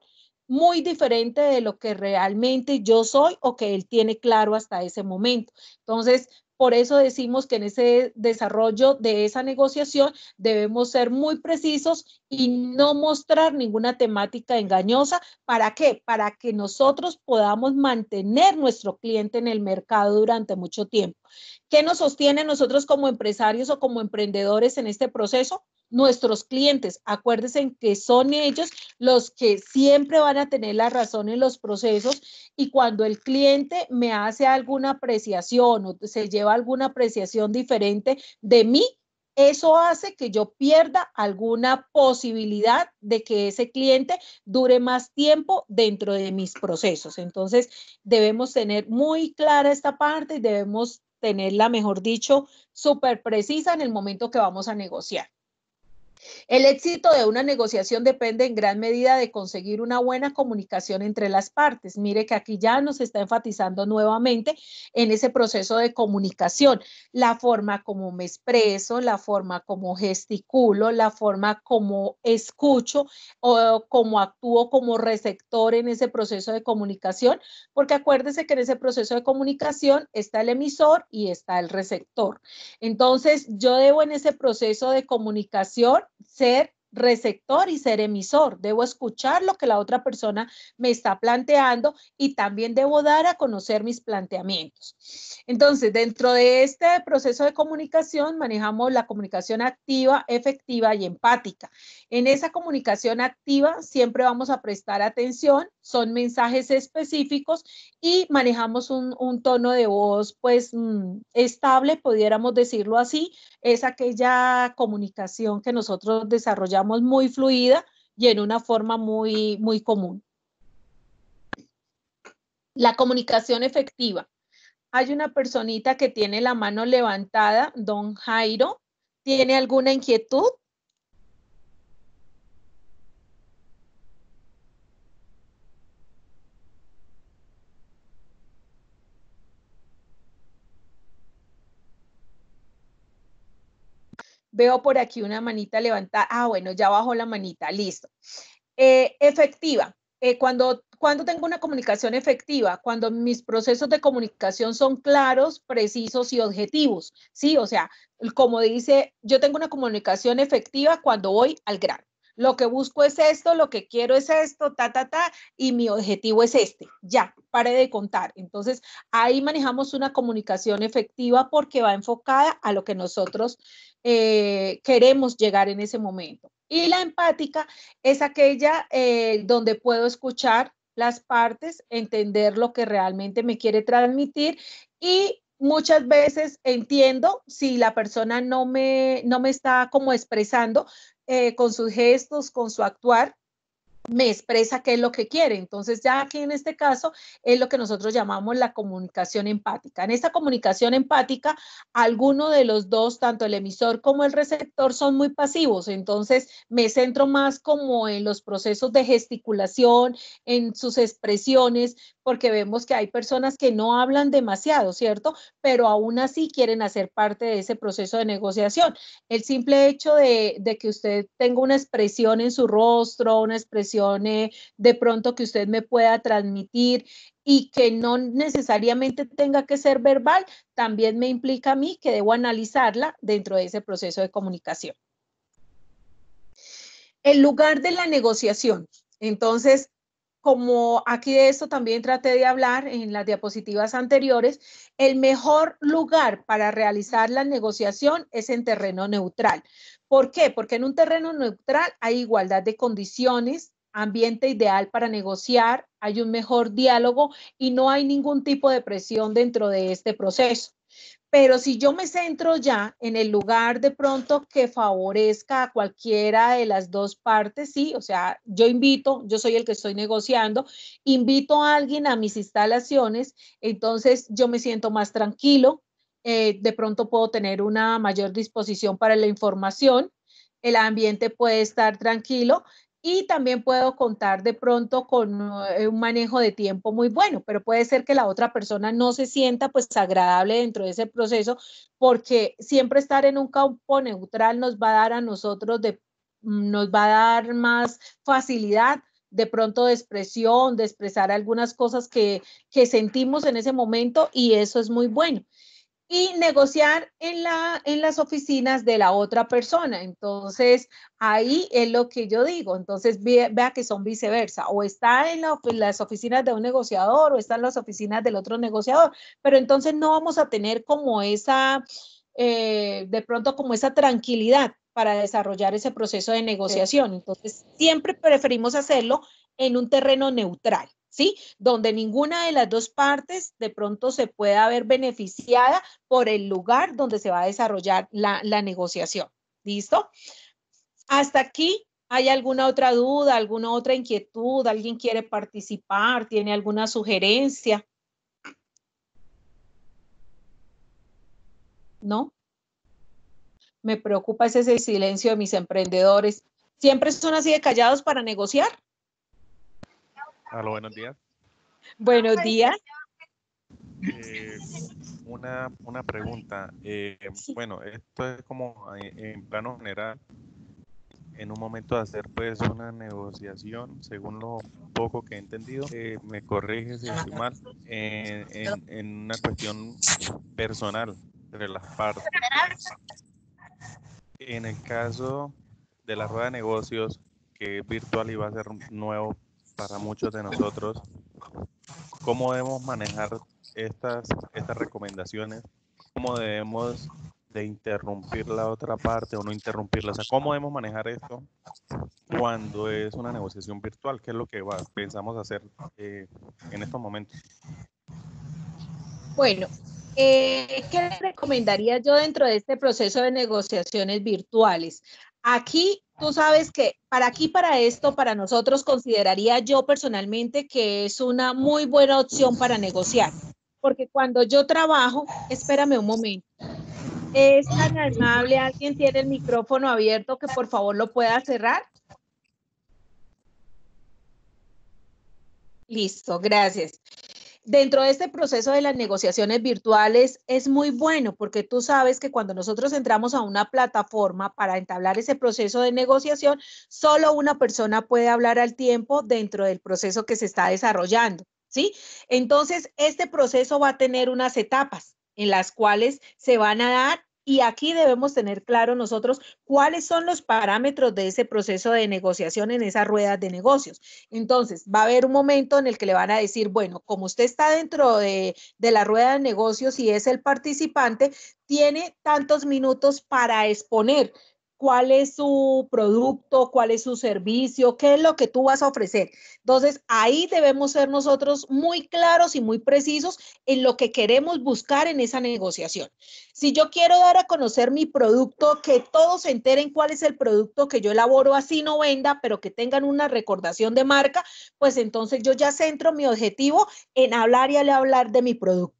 muy diferente de lo que realmente yo soy o que él tiene claro hasta ese momento. Entonces, por eso decimos que en ese desarrollo de esa negociación debemos ser muy precisos y no mostrar ninguna temática engañosa. ¿Para qué? Para que nosotros podamos mantener nuestro cliente en el mercado durante mucho tiempo. ¿Qué nos sostiene nosotros como empresarios o como emprendedores en este proceso? nuestros clientes. Acuérdense que son ellos los que siempre van a tener la razón en los procesos y cuando el cliente me hace alguna apreciación o se lleva alguna apreciación diferente de mí, eso hace que yo pierda alguna posibilidad de que ese cliente dure más tiempo dentro de mis procesos. Entonces, debemos tener muy clara esta parte y debemos tenerla, mejor dicho, súper precisa en el momento que vamos a negociar. El éxito de una negociación depende en gran medida de conseguir una buena comunicación entre las partes. Mire que aquí ya nos está enfatizando nuevamente en ese proceso de comunicación, la forma como me expreso, la forma como gesticulo, la forma como escucho o como actúo como receptor en ese proceso de comunicación, porque acuérdese que en ese proceso de comunicación está el emisor y está el receptor. Entonces, yo debo en ese proceso de comunicación ser receptor y ser emisor. Debo escuchar lo que la otra persona me está planteando y también debo dar a conocer mis planteamientos. Entonces, dentro de este proceso de comunicación manejamos la comunicación activa, efectiva y empática. En esa comunicación activa siempre vamos a prestar atención son mensajes específicos y manejamos un, tono de voz pues mm, estable, pudiéramos decirlo así. Es aquella comunicación que nosotros desarrollamos muy fluida y en una forma muy, muy común. La comunicación efectiva. Hay una personita que tiene la mano levantada, don Jairo. ¿Tiene alguna inquietud? Veo por aquí una manita levantada. Ah, bueno, ya bajó la manita, listo. Eh, efectiva. Eh, cuando, cuando tengo una comunicación efectiva, cuando mis procesos de comunicación son claros, precisos y objetivos, ¿sí? O sea, como dice, yo tengo una comunicación efectiva cuando voy al grano. Lo que busco es esto, lo que quiero es esto, ta, ta, ta, y mi objetivo es este. Ya, pare de contar. Entonces, ahí manejamos una comunicación efectiva porque va enfocada a lo que nosotros eh, queremos llegar en ese momento. Y la empática es aquella eh, donde puedo escuchar las partes, entender lo que realmente me quiere transmitir y muchas veces entiendo si la persona no me, no me está como expresando eh, con sus gestos, con su actuar, me expresa qué es lo que quiere. Entonces, ya aquí en este caso es lo que nosotros llamamos la comunicación empática. En esta comunicación empática, alguno de los dos, tanto el emisor como el receptor, son muy pasivos. Entonces, me centro más como en los procesos de gesticulación, en sus expresiones, porque vemos que hay personas que no hablan demasiado, ¿cierto? Pero aún así quieren hacer parte de ese proceso de negociación. El simple hecho de, que usted tenga una expresión en su rostro, una expresión eh, de pronto que usted me pueda transmitir y que no necesariamente tenga que ser verbal, también me implica a mí que debo analizarla dentro de ese proceso de comunicación. El lugar de la negociación. Entonces, como aquí de esto también traté de hablar en las diapositivas anteriores, el mejor lugar para realizar la negociación es en terreno neutral. ¿Por qué? Porque en un terreno neutral hay igualdad de condiciones, ambiente ideal para negociar, hay un mejor diálogo y no hay ningún tipo de presión dentro de este proceso. Pero si yo me centro ya en el lugar de pronto que favorezca a cualquiera de las dos partes, sí, o sea, yo invito, yo soy el que estoy negociando, invito a alguien a mis instalaciones, entonces yo me siento más tranquilo, eh, de pronto puedo tener una mayor disposición para la información, el ambiente puede estar tranquilo y también puedo contar de pronto con eh, un manejo de tiempo muy bueno, pero puede ser que la otra persona no se sienta pues agradable dentro de ese proceso, porque siempre estar en un campo neutral nos va a dar a nosotros de mm, nos va a dar más facilidad de pronto de expresión, de expresar algunas cosas que, que sentimos en ese momento y eso es muy bueno y negociar en, la, en las oficinas de la otra persona. Entonces, ahí es lo que yo digo. Entonces, vea, que son viceversa. O está en las oficinas de un negociador o está en las oficinas del otro negociador. Pero entonces no vamos a tener como esa, eh, de pronto como esa tranquilidad para desarrollar ese proceso de negociación. Entonces, siempre preferimos hacerlo en un terreno neutral. ¿sí? Donde ninguna de las dos partes de pronto se pueda ver beneficiada por el lugar donde se va a desarrollar la, la negociación. ¿Listo? Hasta aquí ¿Hay alguna otra duda, alguna otra inquietud? ¿Alguien quiere participar? ¿Tiene alguna sugerencia? ¿No? Me preocupa ese silencio de mis emprendedores. ¿Siempre son así de callados para negociar? buenos días. Buenos días. Eh, una, pregunta. Eh, bueno, esto es como eh, en plano general, en un momento de hacer pues una negociación, según lo poco que he entendido, me corrige si estoy mal, en, en, en, una cuestión personal entre las partes. En el caso de la rueda de negocios, que es virtual y va a ser nuevo para muchos de nosotros, cómo debemos manejar estas, estas recomendaciones, cómo debemos de interrumpir la otra parte o no interrumpirla, o sea, cómo debemos manejar esto cuando es una negociación virtual, qué es lo que pensamos hacer eh, en estos momentos. Bueno, eh, ¿qué recomendaría yo dentro de este proceso de negociaciones virtuales? Aquí Tú sabes que para aquí, para esto, para nosotros, consideraría yo personalmente que es una muy buena opción para negociar, porque cuando yo trabajo, espérame un momento, es tan amable, alguien tiene el micrófono abierto que por favor lo pueda cerrar. Listo, gracias dentro de este proceso de las negociaciones virtuales es muy bueno porque tú sabes que cuando nosotros entramos a una plataforma para entablar ese proceso de negociación, solo una persona puede hablar al tiempo dentro del proceso que se está desarrollando, ¿sí? Entonces, este proceso va a tener unas etapas en las cuales se van a dar y aquí debemos tener claro nosotros cuáles son los parámetros de ese proceso de negociación en esa rueda de negocios. Entonces, va a haber un momento en el que le van a decir, bueno, como usted está dentro de, de la rueda de negocios y es el participante, tiene tantos minutos para exponer cuál es su producto, cuál es su servicio, qué es lo que tú vas a ofrecer. Entonces, ahí debemos ser nosotros muy claros y muy precisos en lo que queremos buscar en esa negociación. Si yo quiero dar a conocer mi producto, que todos se enteren cuál es el producto que yo elaboro, así no venda, pero que tengan una recordación de marca, pues entonces yo ya centro mi objetivo en hablar y hablar de mi producto.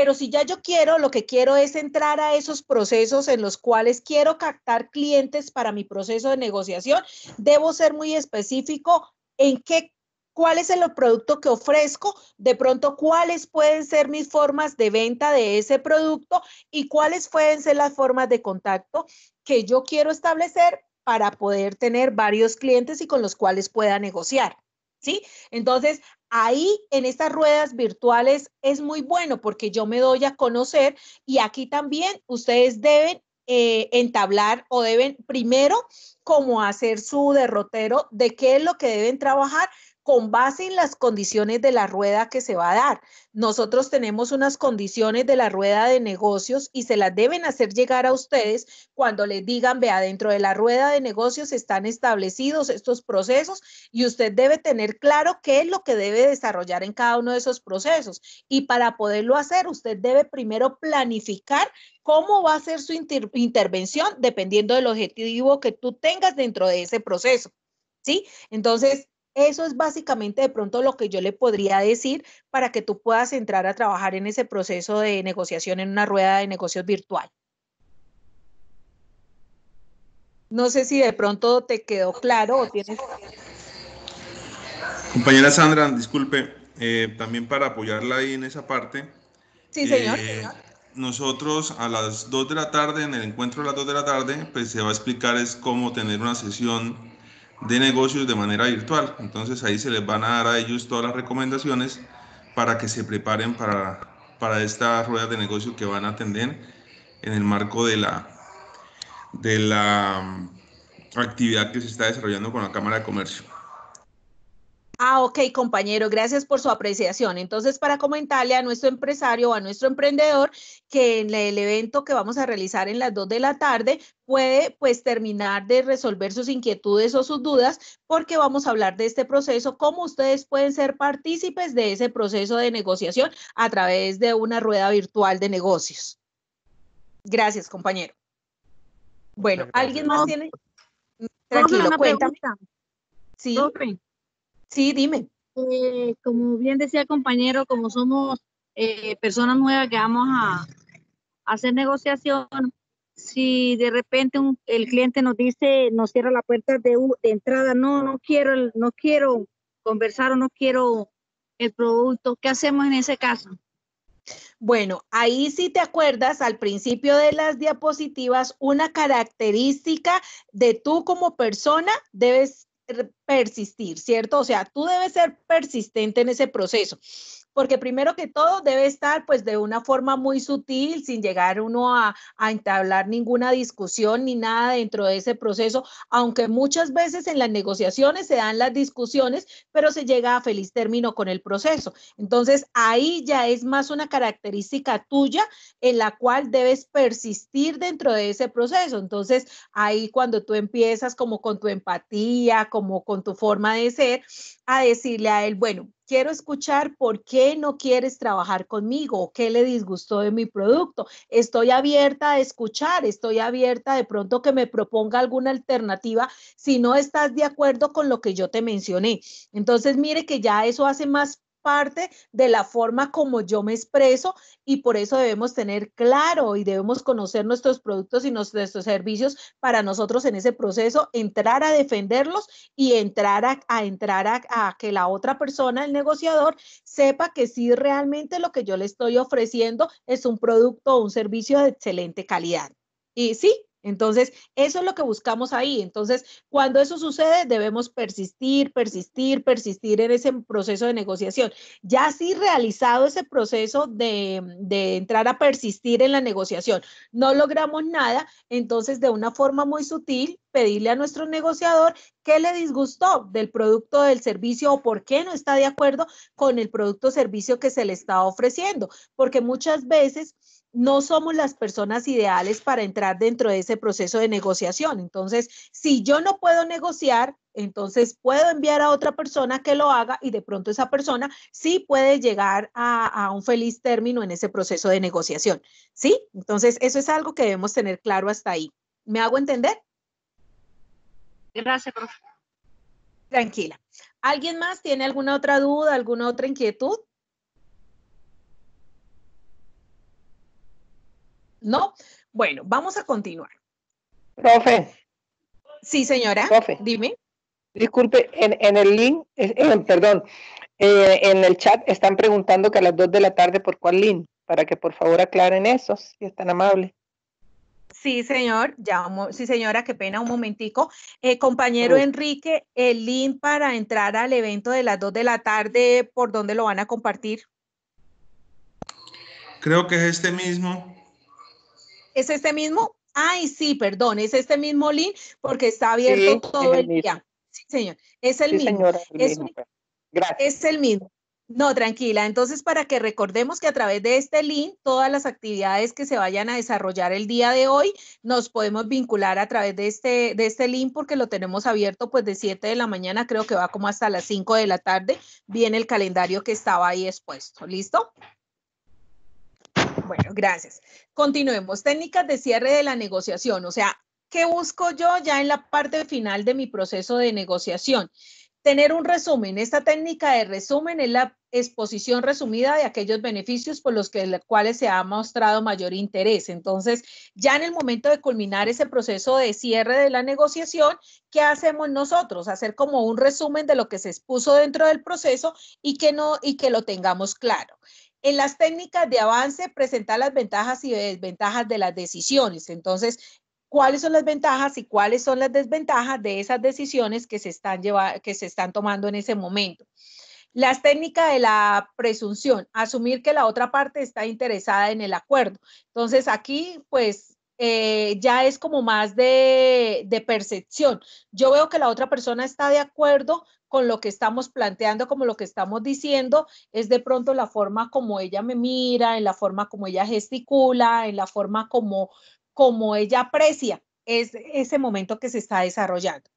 Pero si ya yo quiero, lo que quiero es entrar a esos procesos en los cuales quiero captar clientes para mi proceso de negociación, debo ser muy específico en qué cuál es el producto que ofrezco, de pronto cuáles pueden ser mis formas de venta de ese producto y cuáles pueden ser las formas de contacto que yo quiero establecer para poder tener varios clientes y con los cuales pueda negociar. ¿Sí? Entonces, Ahí en estas ruedas virtuales es muy bueno porque yo me doy a conocer y aquí también ustedes deben eh, entablar o deben primero como hacer su derrotero de qué es lo que deben trabajar con base en las condiciones de la rueda que se va a dar. Nosotros tenemos unas condiciones de la rueda de negocios y se las deben hacer llegar a ustedes cuando les digan, vea, dentro de la rueda de negocios están establecidos estos procesos y usted debe tener claro qué es lo que debe desarrollar en cada uno de esos procesos. Y para poderlo hacer, usted debe primero planificar cómo va a ser su intervención dependiendo del objetivo que tú tengas dentro de ese proceso. ¿Sí? Entonces, eso es básicamente de pronto lo que yo le podría decir para que tú puedas entrar a trabajar en ese proceso de negociación en una rueda de negocios virtual. No sé si de pronto te quedó claro o tienes... Compañera Sandra, disculpe, eh, también para apoyarla ahí en esa parte. Sí, señor, eh, Nosotros a las 2 de la tarde, en el encuentro a las 2 de la tarde, pues se va a explicar es cómo tener una sesión de negocios de manera virtual. Entonces ahí se les van a dar a ellos todas las recomendaciones para que se preparen para, para estas ruedas de negocio que van a atender en el marco de la, de la mm, actividad que se está desarrollando con la Cámara de Comercio. Ah, ok, compañero, gracias por su apreciación. Entonces, para comentarle a nuestro empresario o a nuestro emprendedor que en el evento que vamos a realizar en las 2 de la tarde puede pues terminar de resolver sus inquietudes o sus dudas porque vamos a hablar de este proceso, cómo ustedes pueden ser partícipes de ese proceso de negociación a través de una rueda virtual de negocios. Gracias, compañero. Bueno, ¿alguien más tiene? Tranquilo, cuéntame. Sí. Sí, dime. Eh, como bien decía el compañero, como somos eh, personas nuevas que vamos a, hacer negociación, si de repente el cliente nos dice, nos cierra la puerta de, entrada, no, no quiero, no quiero conversar o no quiero el producto, ¿qué hacemos en ese caso? Bueno, ahí si sí te acuerdas al principio de las diapositivas, una característica de tú como persona debes persistir, ¿cierto? O sea, tú debes ser persistente en ese proceso porque primero que todo debe estar pues de una forma muy sutil, sin llegar uno a, a entablar ninguna discusión ni nada dentro de ese proceso, aunque muchas veces en las negociaciones se dan las discusiones, pero se llega a feliz término con el proceso. Entonces ahí ya es más una característica tuya en la cual debes persistir dentro de ese proceso. Entonces ahí cuando tú empiezas como con tu empatía, como con tu forma de ser, a decirle a él, bueno, quiero escuchar por qué no quieres trabajar conmigo qué le disgustó de mi producto. Estoy abierta a escuchar, estoy abierta de pronto que me proponga alguna alternativa si no estás de acuerdo con lo que yo te mencioné. Entonces, mire que ya eso hace más parte de la forma como yo me expreso y por eso debemos tener claro y debemos conocer nuestros productos y nuestros, servicios para nosotros en ese proceso entrar a defenderlos y entrar a, entrar a, a, que la otra persona, el negociador, sepa que sí realmente lo que yo le estoy ofreciendo es un producto o un servicio de excelente calidad. Y sí, entonces, eso es lo que buscamos ahí. Entonces, cuando eso sucede, debemos persistir, persistir, persistir en ese proceso de negociación. Ya si realizado ese proceso de, de, entrar a persistir en la negociación, no logramos nada, entonces de una forma muy sutil, pedirle a nuestro negociador qué le disgustó del producto del servicio o por qué no está de acuerdo con el producto o servicio que se le está ofreciendo, porque muchas veces no somos las personas ideales para entrar dentro de ese proceso de negociación. Entonces, si yo no puedo negociar, entonces puedo enviar a otra persona que lo haga y de pronto esa persona sí puede llegar a, un feliz término en ese proceso de negociación. ¿Sí? Entonces, eso es algo que debemos tener claro hasta ahí. ¿Me hago entender? Gracias, profesor. Tranquila. ¿Alguien más tiene alguna otra duda, alguna otra inquietud? ¿no? Bueno, vamos a continuar. Profe. Sí, señora. Profe. Dime. Disculpe, en, el link, eh, perdón, eh, en el chat están preguntando que a las 2 de la tarde por cuál link, para que por favor aclaren eso, si es tan amable. Sí, señor, ya, sí, señora, qué pena, un momentico. Eh, compañero Enrique, el link para entrar al evento de las 2 de la tarde, ¿por dónde lo van a compartir? Creo que es este mismo. ¿Es este mismo? Ay, sí, perdón, es este mismo link porque está abierto todo el, día. Sí, señor, es el mismo. Gracias. es el mismo. No, tranquila. Entonces, para que recordemos que a través de este link, todas las actividades que se vayan a desarrollar el día de hoy, nos podemos vincular a través de este, de este link porque lo tenemos abierto pues de 7 de la mañana, creo que va como hasta las 5 de la tarde. Viene el calendario que estaba ahí expuesto. ¿Listo? Bueno, gracias. Continuemos. Técnicas de cierre de la negociación, o sea, ¿qué busco yo ya en la parte final de mi proceso de negociación? Tener un resumen. Esta técnica de resumen es la exposición resumida de aquellos beneficios por los cuales se ha mostrado mayor interés. Entonces, ya en el momento de culminar ese proceso de cierre de la negociación, ¿qué hacemos nosotros? Hacer como un resumen de lo que se expuso dentro del proceso y que no y que lo tengamos claro. En las técnicas de avance, presentar las ventajas y desventajas de las decisiones. Entonces, cuáles son las ventajas y cuáles son las desventajas de esas decisiones que se están, que se están tomando en ese momento. Las técnicas de la presunción, asumir que la otra parte está interesada en el acuerdo. Entonces aquí, pues, eh, ya es como más de, de percepción. Yo veo que la otra persona está de acuerdo, con lo que estamos planteando, como lo que estamos diciendo, es de pronto la forma como ella me mira, en la forma como ella gesticula, en la forma como, como ella aprecia es ese momento que se está desarrollando.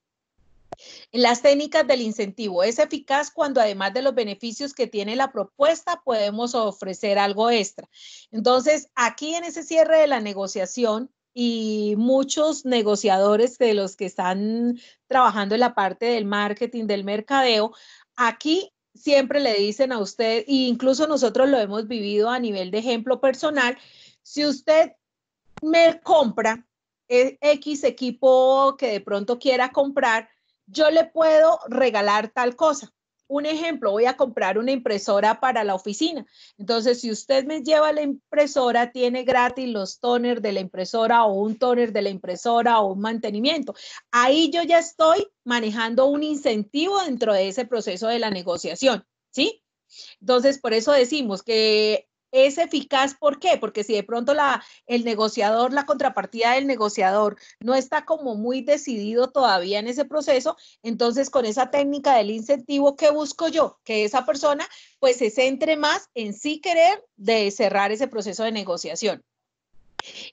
Las técnicas del incentivo. Es eficaz cuando además de los beneficios que tiene la propuesta podemos ofrecer algo extra. Entonces, aquí en ese cierre de la negociación, y muchos negociadores de los que están trabajando en la parte del marketing, del mercadeo, aquí siempre le dicen a usted, e incluso nosotros lo hemos vivido a nivel de ejemplo personal, si usted me compra e, X equipo que de pronto quiera comprar, yo le puedo regalar tal cosa un ejemplo, voy a comprar una impresora para la oficina. Entonces, si usted me lleva la impresora, tiene gratis los toner de la impresora o un toner de la impresora o un mantenimiento. Ahí yo ya estoy manejando un incentivo dentro de ese proceso de la negociación, ¿sí? Entonces, por eso decimos que es eficaz. ¿Por qué? Porque si de pronto la, el negociador, la contrapartida del negociador no está como muy decidido todavía en ese proceso, entonces con esa técnica del incentivo, ¿qué busco yo? Que esa persona pues se centre más en sí querer de cerrar ese proceso de negociación.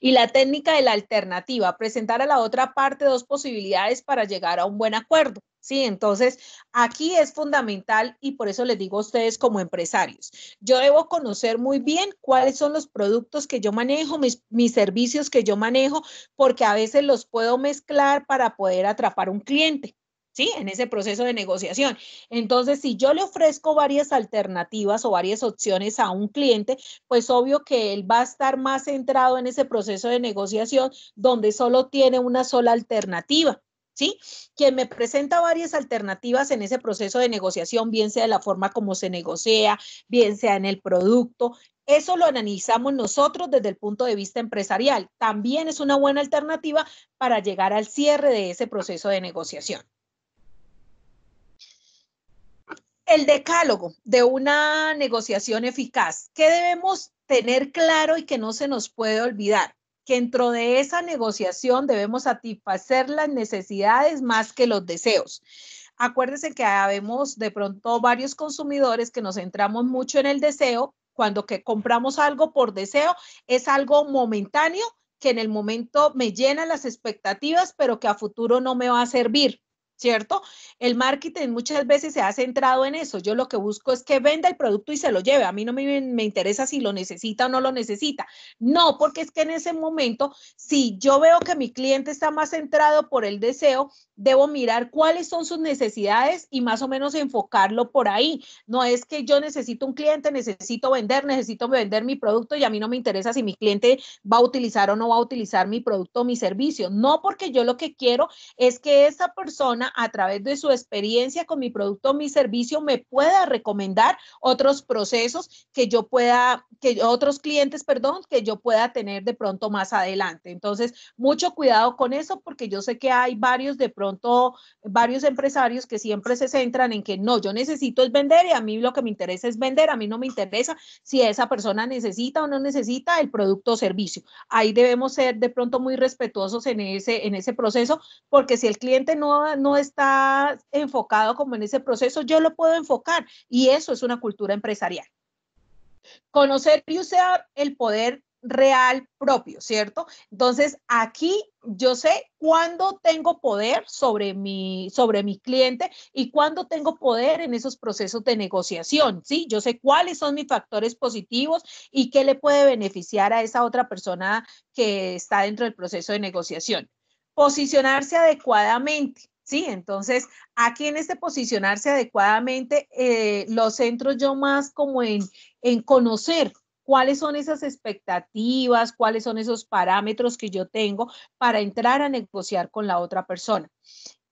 Y la técnica de la alternativa, presentar a la otra parte dos posibilidades para llegar a un buen acuerdo. ¿sí? Entonces, aquí es fundamental y por eso les digo a ustedes como empresarios, yo debo conocer muy bien cuáles son los productos que yo manejo, mis, servicios que yo manejo, porque a veces los puedo mezclar para poder atrapar un cliente. ¿sí? En ese proceso de negociación. Entonces, si yo le ofrezco varias alternativas o varias opciones a un cliente, pues obvio que él va a estar más centrado en ese proceso de negociación donde solo tiene una sola alternativa. ¿sí? Quien me presenta varias alternativas en ese proceso de negociación, bien sea la forma como se negocia, bien sea en el producto. Eso lo analizamos nosotros desde el punto de vista empresarial. También es una buena alternativa para llegar al cierre de ese proceso de negociación. El decálogo de una negociación eficaz. ¿Qué debemos tener claro y que no se nos puede olvidar? que dentro de esa negociación debemos satisfacer las necesidades más que los deseos. Acuérdense que habemos de pronto varios consumidores que nos centramos mucho en el deseo. Cuando que compramos algo por deseo, es algo momentáneo que en el momento me llena las expectativas, pero que a futuro no me va a servir. ¿cierto? El marketing muchas veces se ha centrado en eso. Yo lo que busco es que venda el producto y se lo lleve. A mí no me, interesa si lo necesita o no lo necesita. No, porque es que en ese momento, si yo veo que mi cliente está más centrado por el deseo, debo mirar cuáles son sus necesidades y más o menos enfocarlo por ahí. No es que yo necesito un cliente, necesito vender, necesito vender mi producto y a mí no me interesa si mi cliente va a utilizar o no va a utilizar mi producto o mi servicio. No, porque yo lo que quiero es que esa persona a través de su experiencia con mi producto o mi servicio me pueda recomendar otros procesos que yo pueda, que otros clientes, perdón, que yo pueda tener de pronto más adelante. Entonces, mucho cuidado con eso porque yo sé que hay varios de pronto, varios empresarios que siempre se centran en que no, yo necesito es vender y a mí lo que me interesa es vender, a mí no me interesa si esa persona necesita o no necesita el producto o servicio. Ahí debemos ser de pronto muy respetuosos en ese, en ese proceso porque si el cliente no, no está enfocado como en ese proceso, yo lo puedo enfocar y eso es una cultura empresarial. Conocer y usar el poder real propio, ¿cierto? Entonces, aquí yo sé cuándo tengo poder sobre mi, sobre mi cliente y cuándo tengo poder en esos procesos de negociación, ¿sí? Yo sé cuáles son mis factores positivos y qué le puede beneficiar a esa otra persona que está dentro del proceso de negociación. Posicionarse adecuadamente. ¿sí? Entonces, aquí en este posicionarse adecuadamente? Eh, los centros yo más como en, en conocer cuáles son esas expectativas, cuáles son esos parámetros que yo tengo para entrar a negociar con la otra persona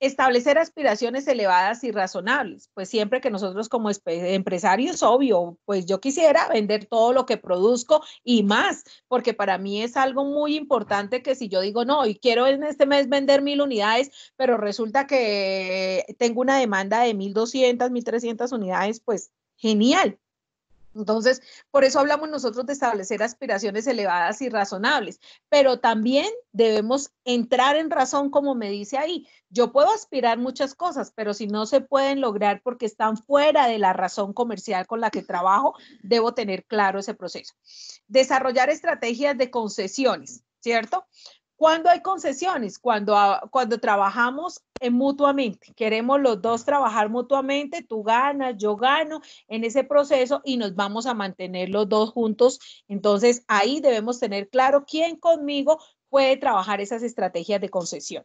establecer aspiraciones elevadas y razonables. Pues siempre que nosotros como empresarios, obvio, pues yo quisiera vender todo lo que produzco y más, porque para mí es algo muy importante que si yo digo, no, y quiero en este mes vender mil unidades, pero resulta que tengo una demanda de 1.200, 1.300 unidades, pues genial, entonces, por eso hablamos nosotros de establecer aspiraciones elevadas y razonables, pero también debemos entrar en razón, como me dice ahí. Yo puedo aspirar muchas cosas, pero si no se pueden lograr porque están fuera de la razón comercial con la que trabajo, debo tener claro ese proceso. Desarrollar estrategias de concesiones, ¿cierto? ¿Cuándo hay concesiones? Cuando, ah, cuando trabajamos mutuamente. Queremos los dos trabajar mutuamente, tú ganas, yo gano en ese proceso y nos vamos a mantener los dos juntos. Entonces ahí debemos tener claro quién conmigo puede trabajar esas estrategias de concesión.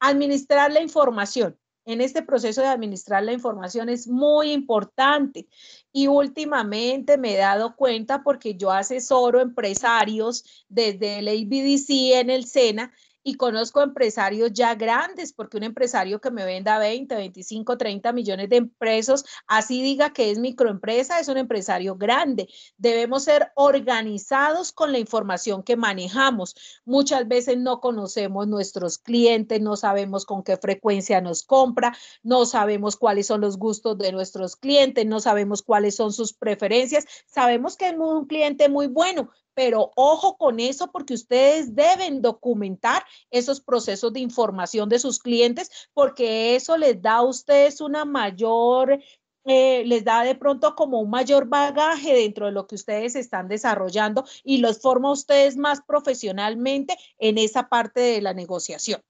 Administrar la información en este proceso de administrar la información es muy importante. Y últimamente me he dado cuenta porque yo asesoro empresarios desde el ABDC en el SENA y conozco empresarios ya grandes, porque un empresario que me venda 20, 25, 30 millones de empresas, así diga que es microempresa, es un empresario grande. Debemos ser organizados con la información que manejamos. Muchas veces no conocemos nuestros clientes, no sabemos con qué frecuencia nos compra, no sabemos cuáles son los gustos de nuestros clientes, no sabemos cuáles son sus preferencias. Sabemos que es un cliente muy bueno, pero ojo con eso porque ustedes deben documentar esos procesos de información de sus clientes porque eso les da a ustedes una mayor eh, les da de pronto como un mayor bagaje dentro de lo que ustedes están desarrollando y los forma a ustedes más profesionalmente en esa parte de la negociación.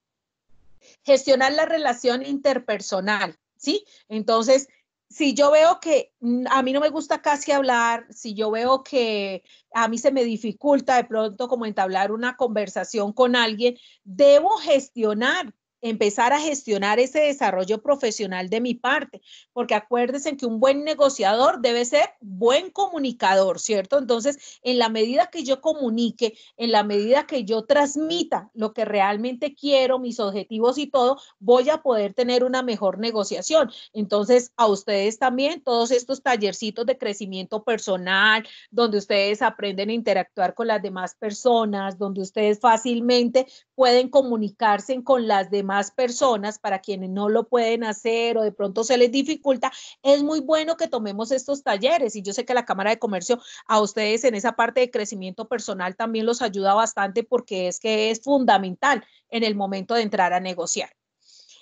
Gestionar la relación interpersonal, ¿sí? Entonces, si yo veo que mm, a mí no me gusta casi hablar, si yo veo que a mí se me dificulta de pronto como entablar una conversación con alguien, debo gestionar empezar a gestionar ese desarrollo profesional de mi parte, porque acuérdense que un buen negociador debe ser buen comunicador, ¿cierto? Entonces, en la medida que yo comunique, en la medida que yo transmita lo que realmente quiero, mis objetivos y todo, voy a poder tener una mejor negociación. Entonces, a ustedes también, todos estos tallercitos de crecimiento personal, donde ustedes aprenden a interactuar con las demás personas, donde ustedes fácilmente pueden comunicarse con las demás personas, para quienes no lo pueden hacer o de pronto se les dificulta, es muy bueno que tomemos estos talleres. Y yo sé que la Cámara de Comercio a ustedes en esa parte de crecimiento personal también los ayuda bastante porque es que es fundamental en el momento de entrar a negociar.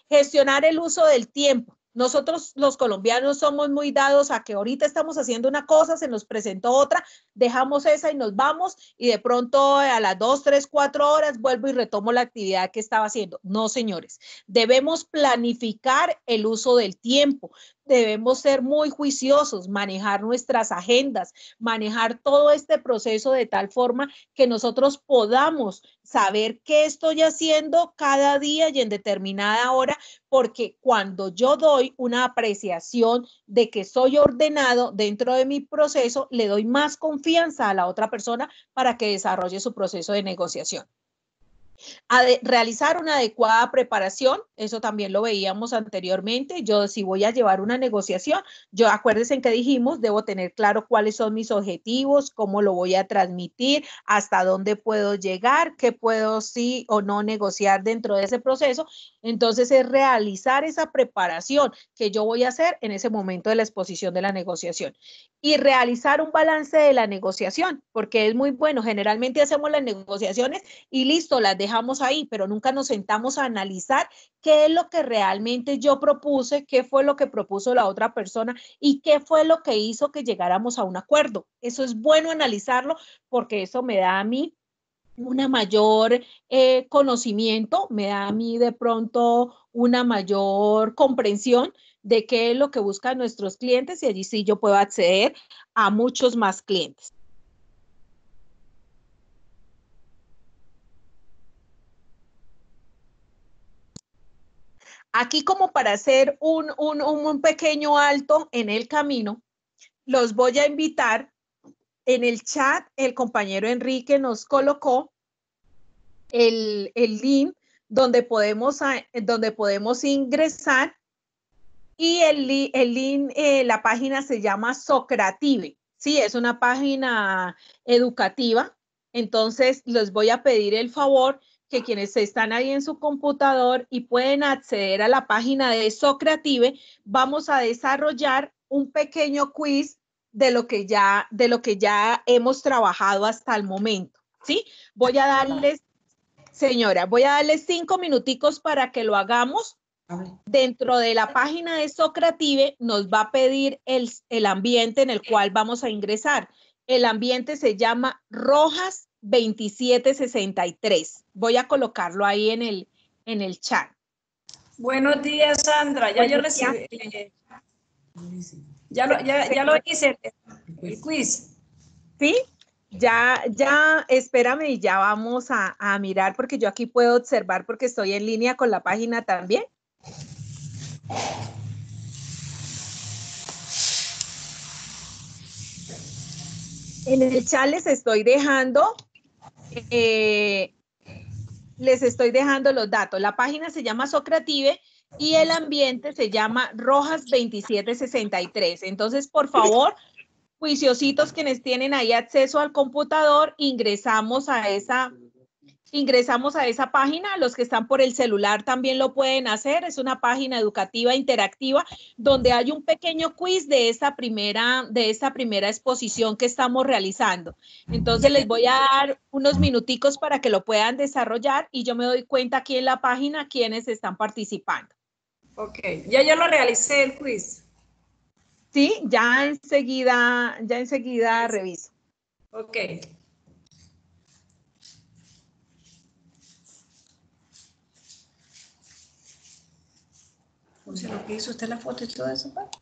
Gestionar el uso del tiempo. Nosotros los colombianos somos muy dados a que ahorita estamos haciendo una cosa, se nos presentó otra, dejamos esa y nos vamos y de pronto a las dos, tres, cuatro horas vuelvo y retomo la actividad que estaba haciendo. No, señores, debemos planificar el uso del tiempo, debemos ser muy juiciosos, manejar nuestras agendas, manejar todo este proceso de tal forma que nosotros podamos saber qué estoy haciendo cada día y en determinada hora, porque cuando yo doy una apreciación de que soy ordenado dentro de mi proceso, le doy más confianza a la otra persona para que desarrolle su proceso de negociación. A realizar una adecuada preparación, eso también lo veíamos anteriormente. Yo, si voy a llevar una negociación, yo acuérdense en que dijimos, debo tener claro cuáles son mis objetivos, cómo lo voy a transmitir, hasta dónde puedo llegar, qué puedo sí o no negociar dentro de ese proceso. Entonces, es realizar esa preparación que yo voy a hacer en ese momento de la exposición de la negociación y realizar un balance de la negociación, porque es muy bueno. Generalmente hacemos las negociaciones y listo, las ahí, pero nunca nos sentamos a analizar qué es lo que realmente yo propuse, qué fue lo que propuso la otra persona y qué fue lo que hizo que llegáramos a un acuerdo. Eso es bueno analizarlo porque eso me da a mí una mayor eh, conocimiento, me da a mí de pronto una mayor comprensión de qué es lo que buscan nuestros clientes y allí sí yo puedo acceder a muchos más clientes. Aquí como para hacer un, pequeño alto en el camino, los voy a invitar. En el chat, el compañero Enrique nos colocó el, link donde podemos, ah, donde podemos ingresar y el, link, eh, la página se llama Socrative, ¿sí? Es una página educativa. Entonces, les voy a pedir el favor que quienes están ahí en su computador y pueden acceder a la página de Socrative, vamos a desarrollar un pequeño quiz de lo que ya, de lo que ya hemos trabajado hasta el momento. ¿Sí? Voy a darles, señora, voy a darles cinco minuticos para que lo hagamos. Dentro de la página de Socrative nos va a pedir el, el ambiente en el cual vamos a ingresar. El ambiente se llama Rojas 2763. Voy a colocarlo ahí en el, en el chat. Buenos días, Sandra. Ya yo recibí. Eh, ya, lo, ya, ya lo hice, el quiz. Sí, ya, ya, espérame y ya vamos a, a, mirar porque yo aquí puedo observar porque estoy en línea con la página también. En el chat les estoy dejando eh, les estoy dejando los datos. La página se llama Socrative y el ambiente se llama Rojas 2763. Entonces, por favor, juiciositos quienes tienen ahí acceso al computador, ingresamos a esa ingresamos a esa página. Los que están por el celular también lo pueden hacer. Es una página educativa interactiva donde hay un pequeño quiz de esta primera, de esta primera exposición que estamos realizando. Entonces les voy a dar unos minuticos para que lo puedan desarrollar y yo me doy cuenta aquí en la página quiénes están participando. Ok, ya yo lo realicé el quiz. Sí, ya enseguida, ya enseguida reviso. Ok. O sea, lo que hizo usted la foto y todo eso, ¿va? Pues.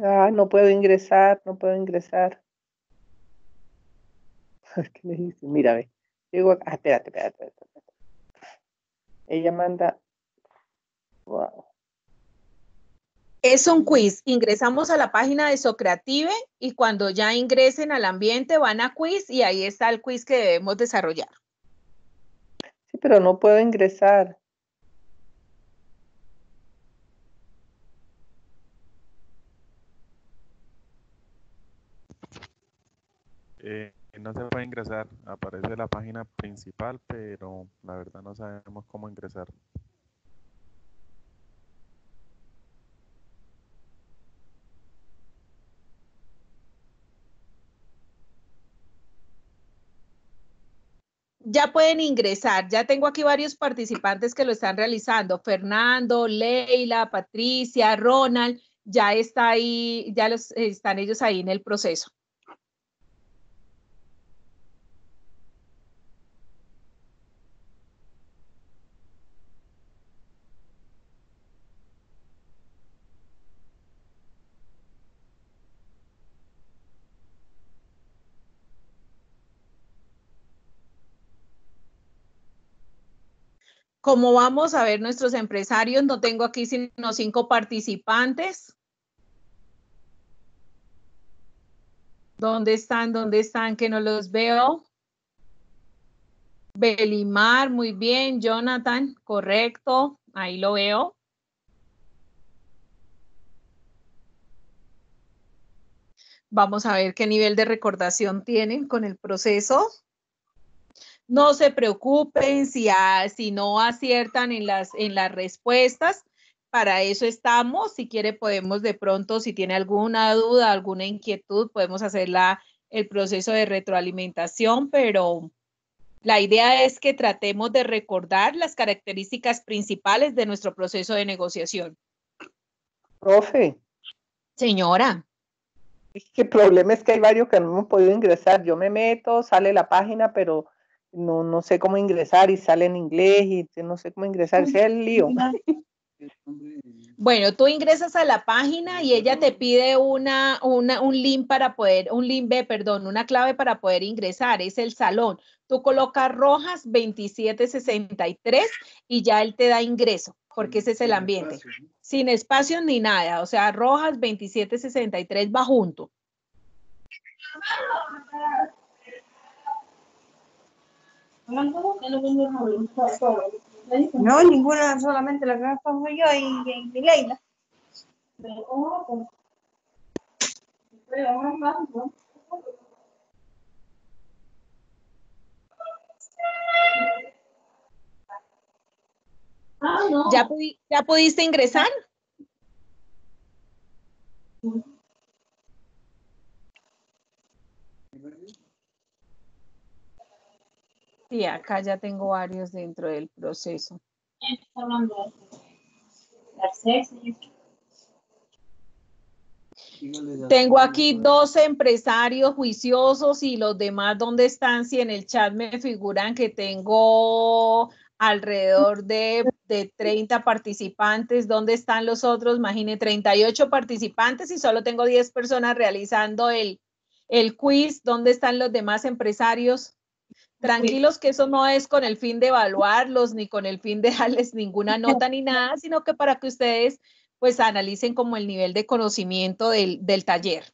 Ah, no puedo ingresar, no puedo ingresar. ¿Qué le dice? Mira, ve. Llego acá. Ah, espérate, espérate, espérate. Ella manda. Wow. Es un quiz. Ingresamos a la página de Socreative y cuando ya ingresen al ambiente van a quiz y ahí está el quiz que debemos desarrollar. Sí, pero no puedo ingresar. Eh, no se puede ingresar, aparece la página principal, pero la verdad no sabemos cómo ingresar. ya pueden ingresar. Ya tengo aquí varios participantes que lo están realizando. Fernando, Leila, Patricia, Ronald, ya está ahí, ya los, están ellos ahí en el proceso. ¿Cómo vamos a ver nuestros empresarios, no tengo aquí sino cinco participantes. ¿Dónde están? ¿Dónde están? Que no los veo. Belimar, muy bien. Jonathan, correcto. Ahí lo veo. Vamos a ver qué nivel de recordación tienen con el proceso. No se preocupen si, si no aciertan en las, en las respuestas. Para eso estamos. Si quiere, podemos de pronto, si tiene alguna duda, alguna inquietud, podemos hacer el proceso de retroalimentación, pero la idea es que tratemos de recordar las características principales de nuestro proceso de negociación. Profe. Señora. el problema es que hay varios que no hemos podido ingresar. Yo me meto, sale la página, pero no, no sé cómo ingresar y sale en inglés y no sé cómo ingresar, sea el lío. Bueno, tú ingresas a la página y ella te pide una, un link para poder, un link B, perdón, una clave para poder ingresar, es el salón. Tú colocas Rojas 2763 y ya él te da ingreso, porque ese es el ambiente. Sin espacio ni nada, o sea, Rojas 2763 va junto. No, ninguna, solamente la que no yo y, y, Leila. ¿Ya pudiste ingresar? Sí, acá ya tengo varios dentro del proceso. tengo aquí dos empresarios juiciosos y los demás, ¿dónde están? Si en el chat me figuran que tengo alrededor de, de 30 participantes, ¿dónde están los otros? Imagine 38 participantes y solo tengo 10 personas realizando el, el quiz, ¿dónde están los demás empresarios? Tranquilos que eso no es con el fin de evaluarlos ni con el fin de darles ninguna nota ni nada, sino que para que ustedes pues analicen como el nivel de conocimiento del, taller.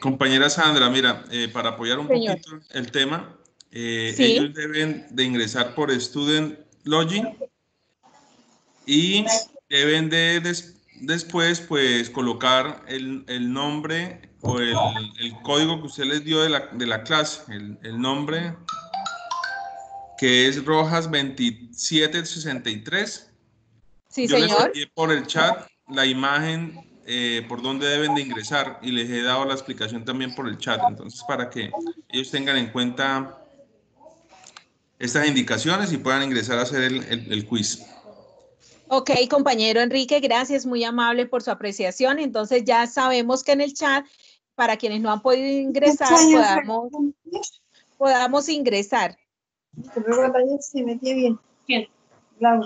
Compañera Sandra, mira, eh, para apoyar un poquito el tema, eh, ellos deben de ingresar por Student Login y deben de, después, pues colocar el, nombre o el, código que usted les dio de la, clase, el, nombre que es Rojas 2763. Sí, Yo les por el chat la imagen eh, por donde deben de ingresar y les he dado la explicación también por el chat. Entonces, para que ellos tengan en cuenta estas indicaciones y puedan ingresar a hacer el quiz. Ok, compañero Enrique, gracias, muy amable por su apreciación. Entonces ya sabemos que en el chat, para quienes no han podido ingresar, podamos, ingresar. Se bien. Laura.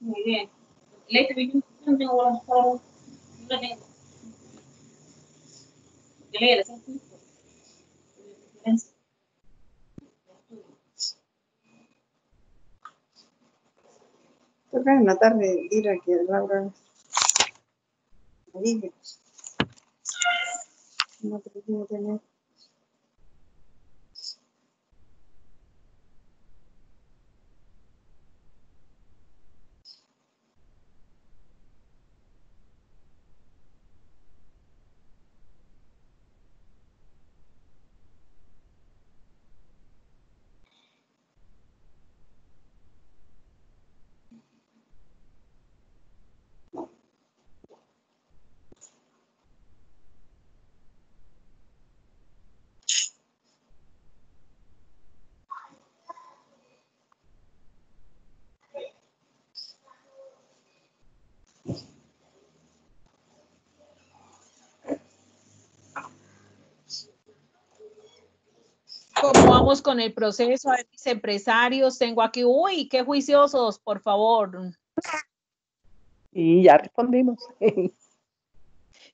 muy bien. que en la tarde ir aquí Laura. No, con el proceso, a mis empresarios tengo aquí, uy, qué juiciosos, por favor. Y ya respondimos.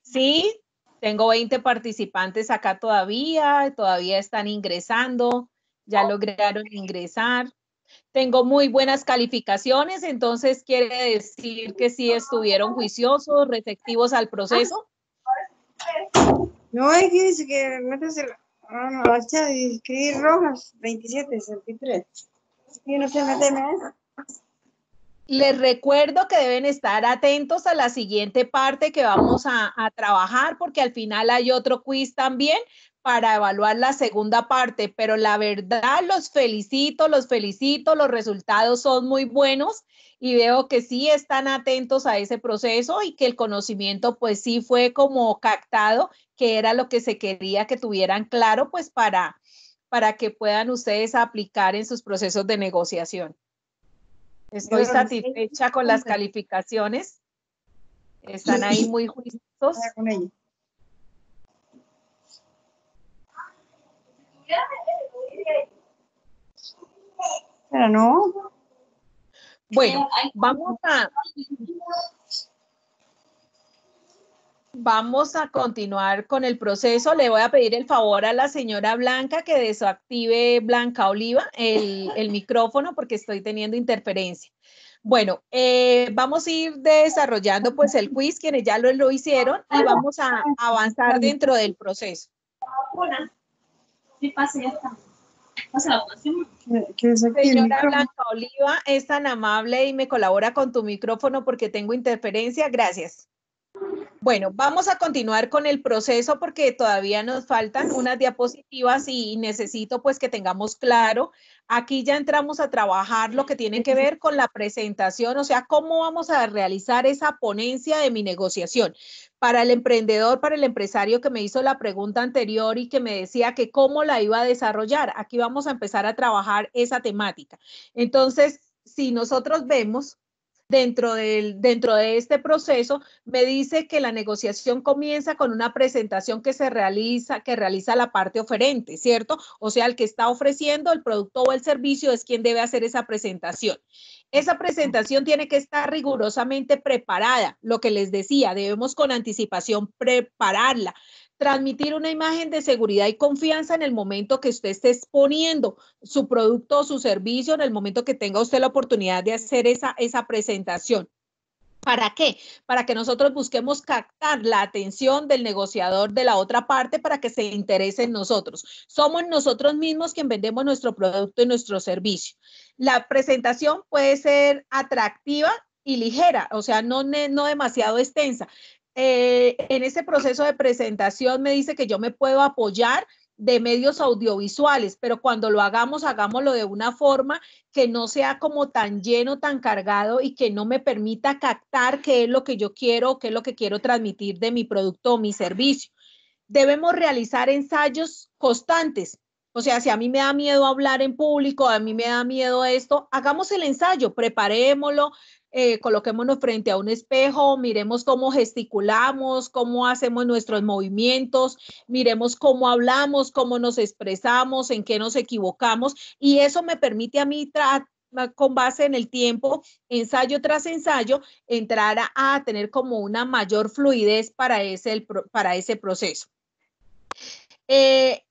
sí, tengo 20 participantes acá todavía, todavía están ingresando, ya lograron ingresar. Tengo muy buenas calificaciones, entonces quiere decir que sí estuvieron juiciosos, receptivos al proceso. No, hay que Ah, Bacha, escribí Rojas, 27, 63. Y no se me teme eso. Les recuerdo que deben estar atentos a la siguiente parte que vamos a, trabajar porque al final hay otro quiz también para evaluar la segunda parte, pero la verdad los felicito, los felicito, los resultados son muy buenos y veo que sí están atentos a ese proceso y que el conocimiento pues sí fue como captado, que era lo que se quería que tuvieran claro pues para, para que puedan ustedes aplicar en sus procesos de negociación. Estoy satisfecha con las calificaciones. Están ahí muy justos. Pero no. Bueno, vamos a, vamos a continuar con el proceso. Le voy a pedir el favor a la señora Blanca que desactive Blanca Oliva el, micrófono porque estoy teniendo interferencia. Bueno, eh, vamos a ir desarrollando pues el quiz, quienes ya lo, lo hicieron, y vamos a avanzar dentro del proceso. Señora Blanca Oliva, es tan amable y me colabora con tu micrófono porque tengo interferencia. Gracias. Bueno, vamos a continuar con el proceso porque todavía nos faltan unas diapositivas y necesito pues que tengamos claro. Aquí ya entramos a trabajar lo que tiene que ver con la presentación, o sea, cómo vamos a realizar esa ponencia de mi negociación. Para el emprendedor, para el empresario que me hizo la pregunta anterior y que me decía que cómo la iba a desarrollar, aquí vamos a empezar a trabajar esa temática. Entonces, si nosotros vemos dentro, dentro de este proceso, me dice que la negociación comienza con una presentación que se realiza, que realiza la parte oferente, ¿cierto? O sea, el que está ofreciendo el producto o el servicio es quien debe hacer esa presentación. Esa presentación tiene que estar rigurosamente preparada. Lo que les decía, debemos con anticipación prepararla transmitir una imagen de seguridad y confianza en el momento que usted esté exponiendo su producto o su servicio, en el momento que tenga usted la oportunidad de hacer esa, esa presentación. ¿Para qué? Para que nosotros busquemos captar la atención del negociador de la otra parte para que se interese en nosotros. Somos nosotros mismos quien vendemos nuestro producto y nuestro servicio. La presentación puede ser atractiva y ligera, o sea, no, no demasiado extensa. Eh, en ese proceso de presentación me dice que yo me puedo apoyar de medios audiovisuales, pero cuando lo hagamos, hagámoslo de una forma que no sea como tan lleno, tan cargado y que no me permita captar qué es lo que yo quiero, qué es lo que quiero transmitir de mi producto o mi servicio. Debemos realizar ensayos constantes. O sea, si a mí me da miedo hablar en público, a mí me da miedo esto, hagamos el ensayo, preparémoslo, eh, coloquémonos frente a un espejo, miremos cómo gesticulamos, cómo hacemos nuestros movimientos, miremos cómo hablamos, cómo nos expresamos, en qué nos equivocamos. Y eso me permite a mí con base en el tiempo, ensayo tras ensayo, entrar a, tener como una mayor fluidez para ese, para ese proceso. Eh,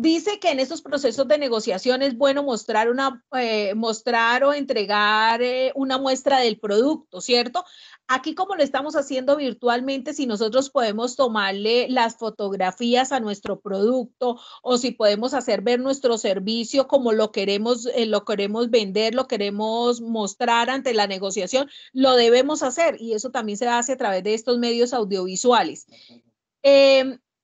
Dice que en estos procesos de negociación es bueno mostrar, una, eh, mostrar o entregar eh, una muestra del producto, ¿cierto? Aquí como lo estamos haciendo virtualmente, si nosotros podemos tomarle las fotografías a nuestro producto o si podemos hacer ver nuestro servicio como lo queremos, eh, lo queremos vender, lo queremos mostrar ante la negociación, lo debemos hacer y eso también se hace a través de estos medios audiovisuales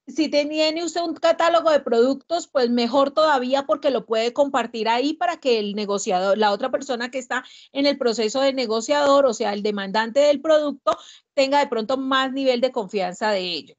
si tiene usted un catálogo de productos, pues mejor todavía porque lo puede compartir ahí para que el negociador, la otra persona que está en el proceso de negociador, o sea, el demandante del producto, tenga de pronto más nivel de confianza de ello.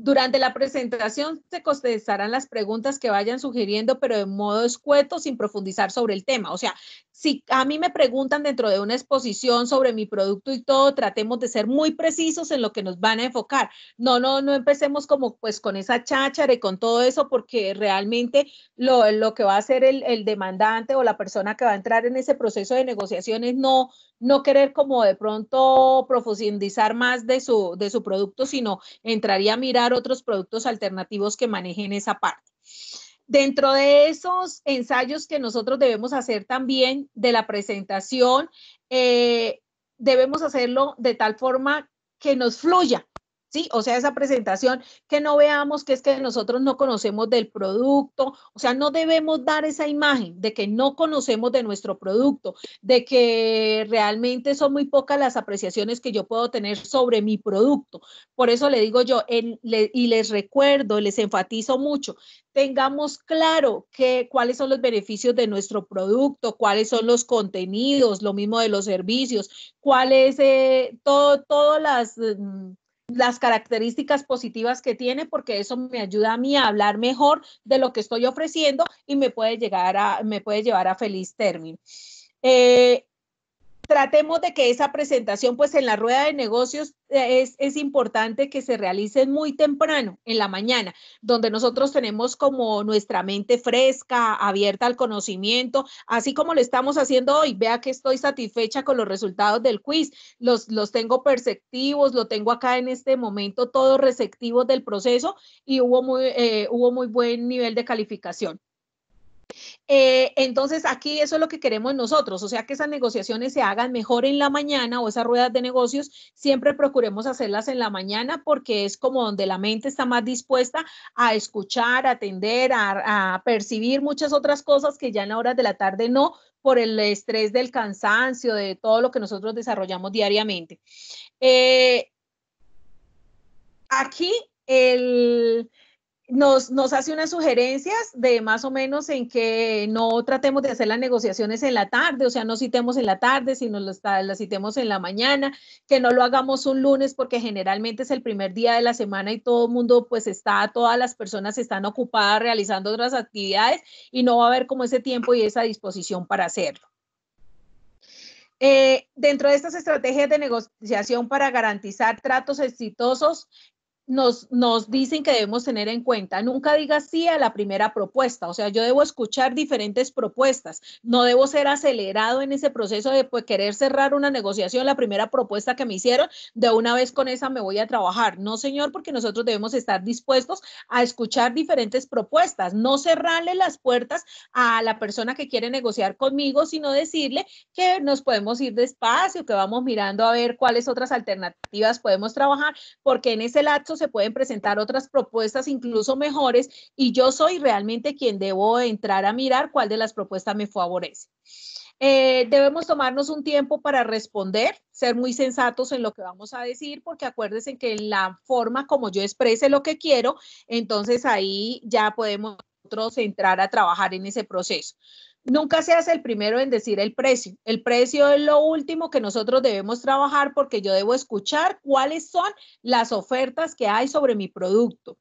Durante la presentación se contestarán las preguntas que vayan sugiriendo, pero de modo escueto, sin profundizar sobre el tema. O sea, si a mí me preguntan dentro de una exposición sobre mi producto y todo, tratemos de ser muy precisos en lo que nos van a enfocar. No, no, no empecemos como pues con esa cháchara y con todo eso, porque realmente lo, lo que va a hacer el, el demandante o la persona que va a entrar en ese proceso de negociación no, no querer como de pronto profundizar más de su, de su producto, sino entraría a mirar otros productos alternativos que manejen esa parte. Dentro de esos ensayos que nosotros debemos hacer también de la presentación, eh, debemos hacerlo de tal forma que nos fluya, ¿sí? O sea, esa presentación, que no veamos que es que nosotros no conocemos del producto, o sea, no debemos dar esa imagen de que no conocemos de nuestro producto, de que realmente son muy pocas las apreciaciones que yo puedo tener sobre mi producto. Por eso le digo yo, y les recuerdo, les enfatizo mucho, tengamos claro que, cuáles son los beneficios de nuestro producto, cuáles son los contenidos, lo mismo de los servicios, cuál es eh, todo, todas las... Mm, las características positivas que tiene, porque eso me ayuda a mí a hablar mejor de lo que estoy ofreciendo y me puede, llegar a, me puede llevar a feliz término. Eh, tratemos de que esa presentación, pues en la rueda de negocios eh, es, importante que se realice muy temprano, en la mañana, donde nosotros tenemos como nuestra mente fresca, abierta al conocimiento, así como lo estamos haciendo hoy. Vea que estoy satisfecha con los resultados del quiz, los, los tengo perceptivos, lo tengo acá en este momento, todos receptivos del proceso y hubo muy, eh, hubo muy buen nivel de calificación. Eh, entonces, aquí eso es lo que queremos nosotros, o sea, que esas negociaciones se hagan mejor en la mañana o esas ruedas de negocios, siempre procuremos hacerlas en la mañana porque es como donde la mente está más dispuesta a escuchar, a atender, a, percibir muchas otras cosas que ya en horas de la tarde no, por el estrés del cansancio, de todo lo que nosotros desarrollamos diariamente. Eh, aquí el nos, hace unas sugerencias de más o menos en que no tratemos de hacer las negociaciones en la tarde, o sea, no citemos en la tarde, sino las, citemos en la mañana, que no lo hagamos un lunes porque generalmente es el primer día de la semana y todo el mundo pues está, todas las personas están ocupadas realizando otras actividades y no va a haber como ese tiempo y esa disposición para hacerlo. Eh, dentro de estas estrategias de negociación para garantizar tratos exitosos, nos, nos dicen que debemos tener en cuenta. Nunca diga sí a la primera propuesta, o sea, yo debo escuchar diferentes propuestas, no debo ser acelerado en ese proceso de pues, querer cerrar una negociación, la primera propuesta que me hicieron, de una vez con esa me voy a trabajar. No, señor, porque nosotros debemos estar dispuestos a escuchar diferentes propuestas, no cerrarle las puertas a la persona que quiere negociar conmigo, sino decirle que nos podemos ir despacio, que vamos mirando a ver cuáles otras alternativas podemos trabajar, porque en ese lapso se pueden presentar otras propuestas incluso mejores y yo soy realmente quien debo entrar a mirar cuál de las propuestas me favorece. Eh, debemos tomarnos un tiempo para responder, ser muy sensatos en lo que vamos a decir, porque acuérdense que en la forma como yo exprese lo que quiero, entonces ahí ya podemos entrar a trabajar en ese proceso. Nunca seas el primero en decir el precio. El precio es lo último que nosotros debemos trabajar porque yo debo escuchar cuáles son las ofertas que hay sobre mi producto.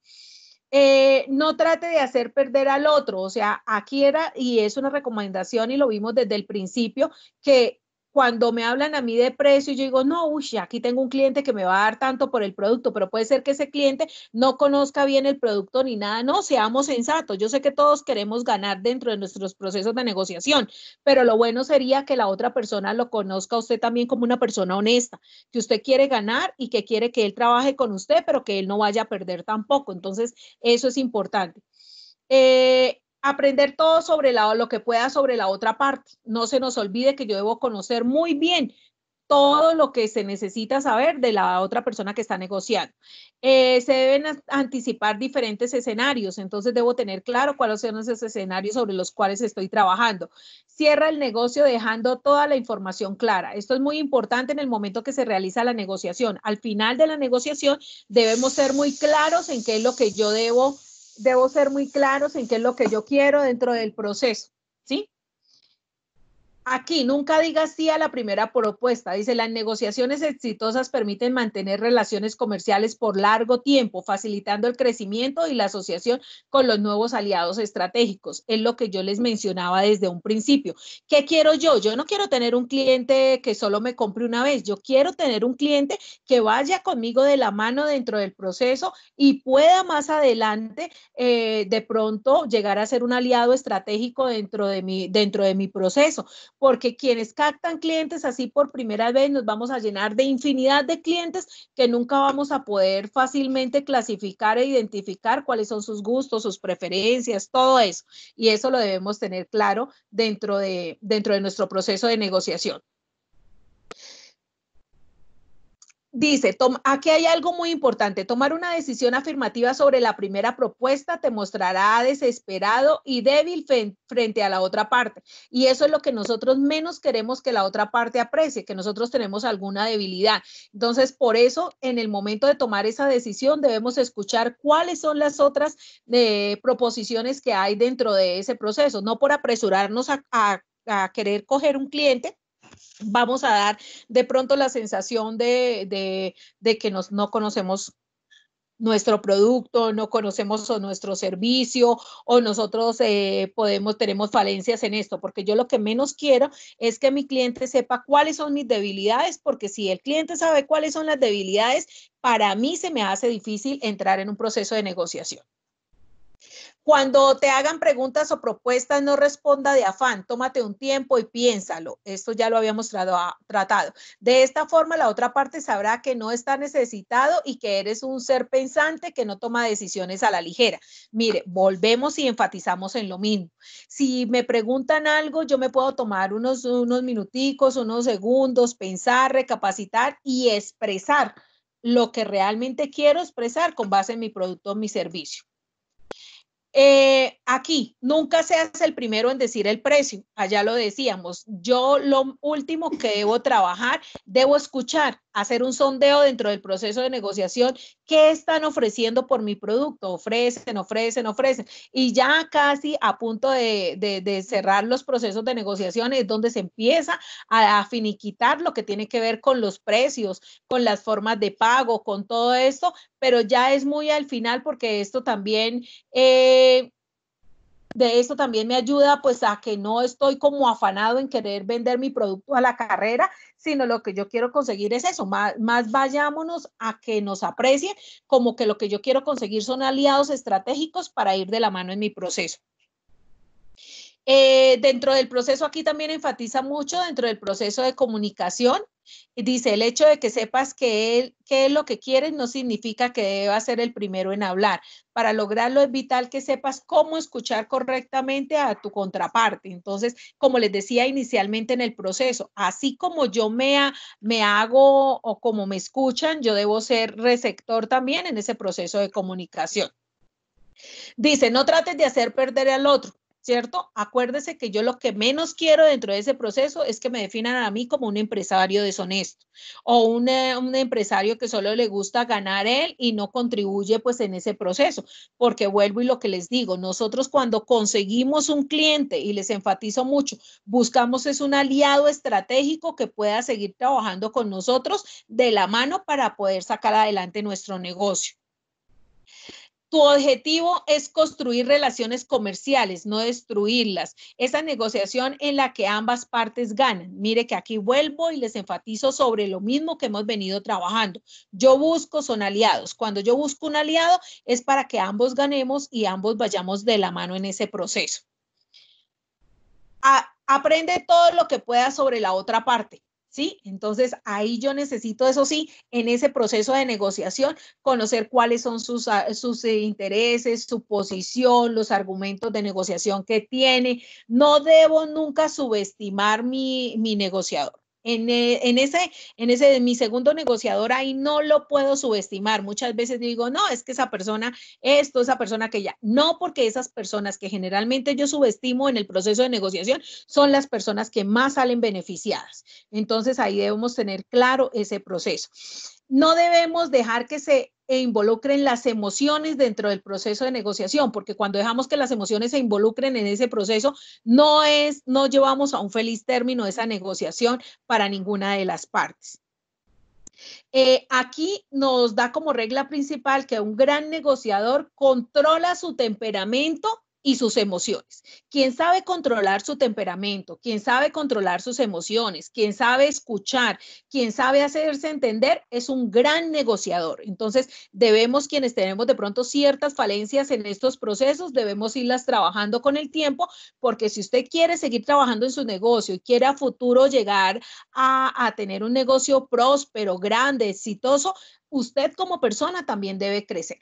Eh, no trate de hacer perder al otro, o sea, aquí era, y es una recomendación y lo vimos desde el principio, que cuando me hablan a mí de precio, yo digo, no, uy, aquí tengo un cliente que me va a dar tanto por el producto, pero puede ser que ese cliente no conozca bien el producto ni nada. No, seamos sensatos. Yo sé que todos queremos ganar dentro de nuestros procesos de negociación, pero lo bueno sería que la otra persona lo conozca usted también como una persona honesta, que usted quiere ganar y que quiere que él trabaje con usted, pero que él no vaya a perder tampoco. Entonces, eso es importante. Eh, aprender todo sobre lo que pueda sobre la otra parte. No se nos olvide que yo debo conocer muy bien todo lo que se necesita saber de la otra persona que está negociando. Eh, se deben anticipar diferentes escenarios, entonces debo tener claro cuáles son esos escenarios sobre los cuales estoy trabajando. Cierra el negocio dejando toda la información clara. Esto es muy importante en el momento que se realiza la negociación. Al final de la negociación debemos ser muy claros en qué es lo que yo debo debo ser muy claro en qué es lo que yo quiero dentro del proceso. Aquí nunca digas sí a la primera propuesta. Dice, las negociaciones exitosas permiten mantener relaciones comerciales por largo tiempo, facilitando el crecimiento y la asociación con los nuevos aliados estratégicos. Es lo que yo les mencionaba desde un principio. ¿Qué quiero yo? Yo no quiero tener un cliente que solo me compre una vez. Yo quiero tener un cliente que vaya conmigo de la mano dentro del proceso y pueda más adelante eh, de pronto llegar a ser un aliado estratégico dentro de mi, dentro de mi proceso porque quienes captan clientes así por primera vez nos vamos a llenar de infinidad de clientes que nunca vamos a poder fácilmente clasificar e identificar cuáles son sus gustos, sus preferencias, todo eso. Y eso lo debemos tener claro dentro de, dentro de nuestro proceso de negociación. Dice, aquí hay algo muy importante. Tomar una decisión afirmativa sobre la primera propuesta te mostrará desesperado y débil frente a la otra parte. Y eso es lo que nosotros menos queremos que la otra parte aprecie, que nosotros tenemos alguna debilidad. Entonces, por eso, en el momento de tomar esa decisión, debemos escuchar cuáles son las otras eh, proposiciones que hay dentro de ese proceso, no por apresurarnos a, a querer coger un cliente vamos a dar de pronto la sensación de, que no conocemos nuestro producto, no conocemos nuestro servicio o nosotros eh, podemos, tenemos falencias en esto, porque yo lo que menos quiero es que mi cliente sepa cuáles son mis debilidades, porque si el cliente sabe cuáles son las debilidades, para mí se me hace difícil entrar en un proceso de negociación. Cuando te hagan preguntas o propuestas, no responda de afán, tómate un tiempo y piénsalo. Esto ya lo habíamos tratado. De esta forma, la otra parte sabrá que no está necesitado y que eres un ser pensante que no toma decisiones a la ligera. Mire, volvemos y enfatizamos en lo mismo. Si me preguntan algo, yo me puedo tomar unos, unos minuticos, unos segundos, pensar, recapacitar y expresar lo que realmente quiero expresar con base en mi producto o mi servicio. Eh, aquí, nunca seas el primero en decir el precio, allá lo decíamos, yo lo último que debo trabajar, debo escuchar, hacer un sondeo dentro del proceso de negociación, qué están ofreciendo por mi producto, ofrecen, ofrecen, ofrecen. Y ya casi a punto de, cerrar los procesos de negociación es donde se empieza a, finiquitar lo que tiene que ver con los precios, con las formas de pago, con todo esto, pero ya es muy al final porque esto también... Eh, de esto también me ayuda pues a que no estoy como afanado en querer vender mi producto a la carrera, sino lo que yo quiero conseguir es eso, más, más vayámonos a que nos aprecie, como que lo que yo quiero conseguir son aliados estratégicos para ir de la mano en mi proceso. Eh, dentro del proceso, aquí también enfatiza mucho dentro del proceso de comunicación, Dice, el hecho de que sepas que él, que es lo que quieres no significa que debas ser el primero en hablar. Para lograrlo es vital que sepas cómo escuchar correctamente a tu contraparte. Entonces, como les decía inicialmente en el proceso, así como yo me, me hago o como me escuchan, yo debo ser receptor también en ese proceso de comunicación. Dice, no trates de hacer perder al otro, ¿cierto? Acuérdese que yo lo que menos quiero dentro de ese proceso es que me definan a mí como un empresario deshonesto o eh, un, empresario que solo le gusta ganar él y no contribuye pues en ese proceso, porque vuelvo y lo que les digo, nosotros cuando conseguimos un cliente y les enfatizo mucho, buscamos es un aliado estratégico que pueda seguir trabajando con nosotros de la mano para poder sacar adelante nuestro negocio. Tu objetivo es construir relaciones comerciales, no destruirlas. Esa negociación en la que ambas partes ganan. Mire que aquí vuelvo y les enfatizo sobre lo mismo que hemos venido trabajando. Yo busco, son aliados. Cuando yo busco un aliado es para que ambos ganemos y ambos vayamos de la mano en ese proceso. aprende todo lo que puedas sobre la otra parte. Entonces ahí yo necesito, eso sí, en ese proceso de negociación, conocer cuáles son sus, ah, sus eh, intereses, su posición, los argumentos de negociación que tiene. No debo nunca subestimar mi, mi negociador. E, en, ese, en ese, mi segundo negociador ahí no lo puedo subestimar. Muchas veces digo, no, es que esa persona, esto, esa persona que ya. No, porque esas personas que generalmente yo subestimo en el proceso de negociación son las personas que más salen beneficiadas. Entonces ahí debemos tener claro ese proceso no debemos dejar que se involucren las emociones dentro del proceso de negociación, porque cuando dejamos que las emociones se involucren en ese proceso, no es, no llevamos a un feliz término esa negociación para ninguna de las partes. Eh, aquí nos da como regla principal que un gran negociador controla su temperamento y sus emociones. Quien sabe controlar su temperamento, quien sabe controlar sus emociones, quien sabe escuchar, quien sabe hacerse entender, es un gran negociador. Entonces, debemos quienes tenemos de pronto ciertas falencias en estos procesos, debemos irlas trabajando con el tiempo, porque si usted quiere seguir trabajando en su negocio y quiere a futuro llegar a tener un negocio próspero, grande, exitoso, usted como persona también debe crecer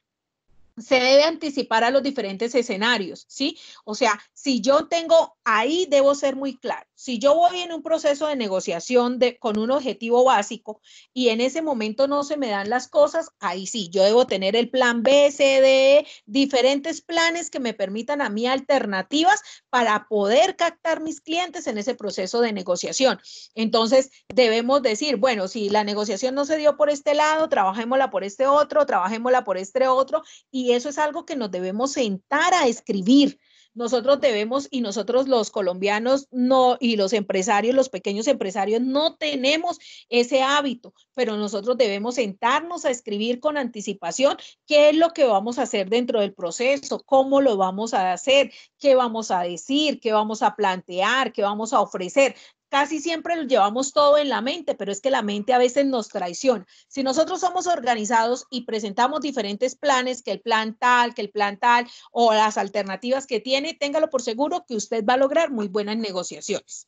se debe anticipar a los diferentes escenarios, ¿sí? O sea, si yo tengo ahí, debo ser muy claro. Si yo voy en un proceso de negociación de, con un objetivo básico y en ese momento no se me dan las cosas, ahí sí, yo debo tener el plan B, C, D, e, diferentes planes que me permitan a mí alternativas para poder captar mis clientes en ese proceso de negociación. Entonces, debemos decir, bueno, si la negociación no se dio por este lado, trabajémosla por este otro, trabajémosla por este otro y y eso es algo que nos debemos sentar a escribir. Nosotros debemos y nosotros los colombianos no y los empresarios, los pequeños empresarios no tenemos ese hábito, pero nosotros debemos sentarnos a escribir con anticipación qué es lo que vamos a hacer dentro del proceso, cómo lo vamos a hacer, qué vamos a decir, qué vamos a plantear, qué vamos a ofrecer casi siempre lo llevamos todo en la mente, pero es que la mente a veces nos traiciona. Si nosotros somos organizados y presentamos diferentes planes, que el plan tal, que el plan tal, o las alternativas que tiene, téngalo por seguro que usted va a lograr muy buenas negociaciones.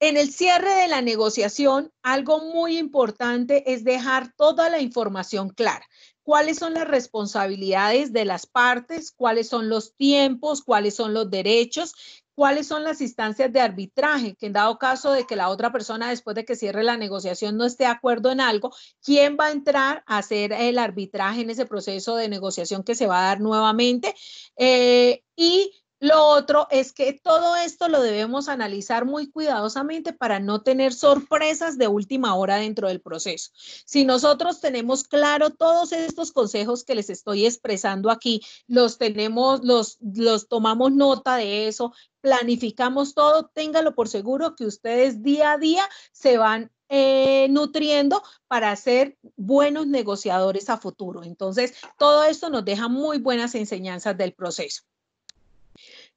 En el cierre de la negociación, algo muy importante es dejar toda la información clara cuáles son las responsabilidades de las partes, cuáles son los tiempos, cuáles son los derechos, cuáles son las instancias de arbitraje, que en dado caso de que la otra persona después de que cierre la negociación no esté de acuerdo en algo, ¿quién va a entrar a hacer el arbitraje en ese proceso de negociación que se va a dar nuevamente? Eh, y lo otro es que todo esto lo debemos analizar muy cuidadosamente para no tener sorpresas de última hora dentro del proceso. Si nosotros tenemos claro todos estos consejos que les estoy expresando aquí, los tenemos, los, tomamos nota de eso, planificamos todo, téngalo por seguro que ustedes día a día se van eh, nutriendo para ser buenos negociadores a futuro. Entonces, todo esto nos deja muy buenas enseñanzas del proceso.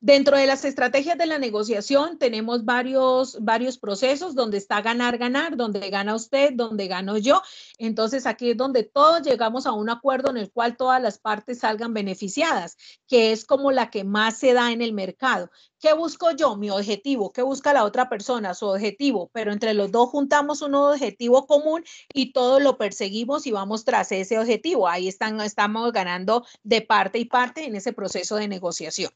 Dentro de las estrategias de la negociación tenemos varios, varios procesos donde está ganar, ganar, donde gana usted, donde gano yo. Entonces aquí es donde todos llegamos a un acuerdo en el cual todas las partes salgan beneficiadas, que es como la que más se da en el mercado. ¿Qué busco yo? Mi objetivo. ¿Qué busca la otra persona? Su objetivo. Pero entre los dos juntamos un objetivo común y todos lo perseguimos y vamos tras ese objetivo. Ahí están, estamos ganando de parte y parte en ese proceso de negociación.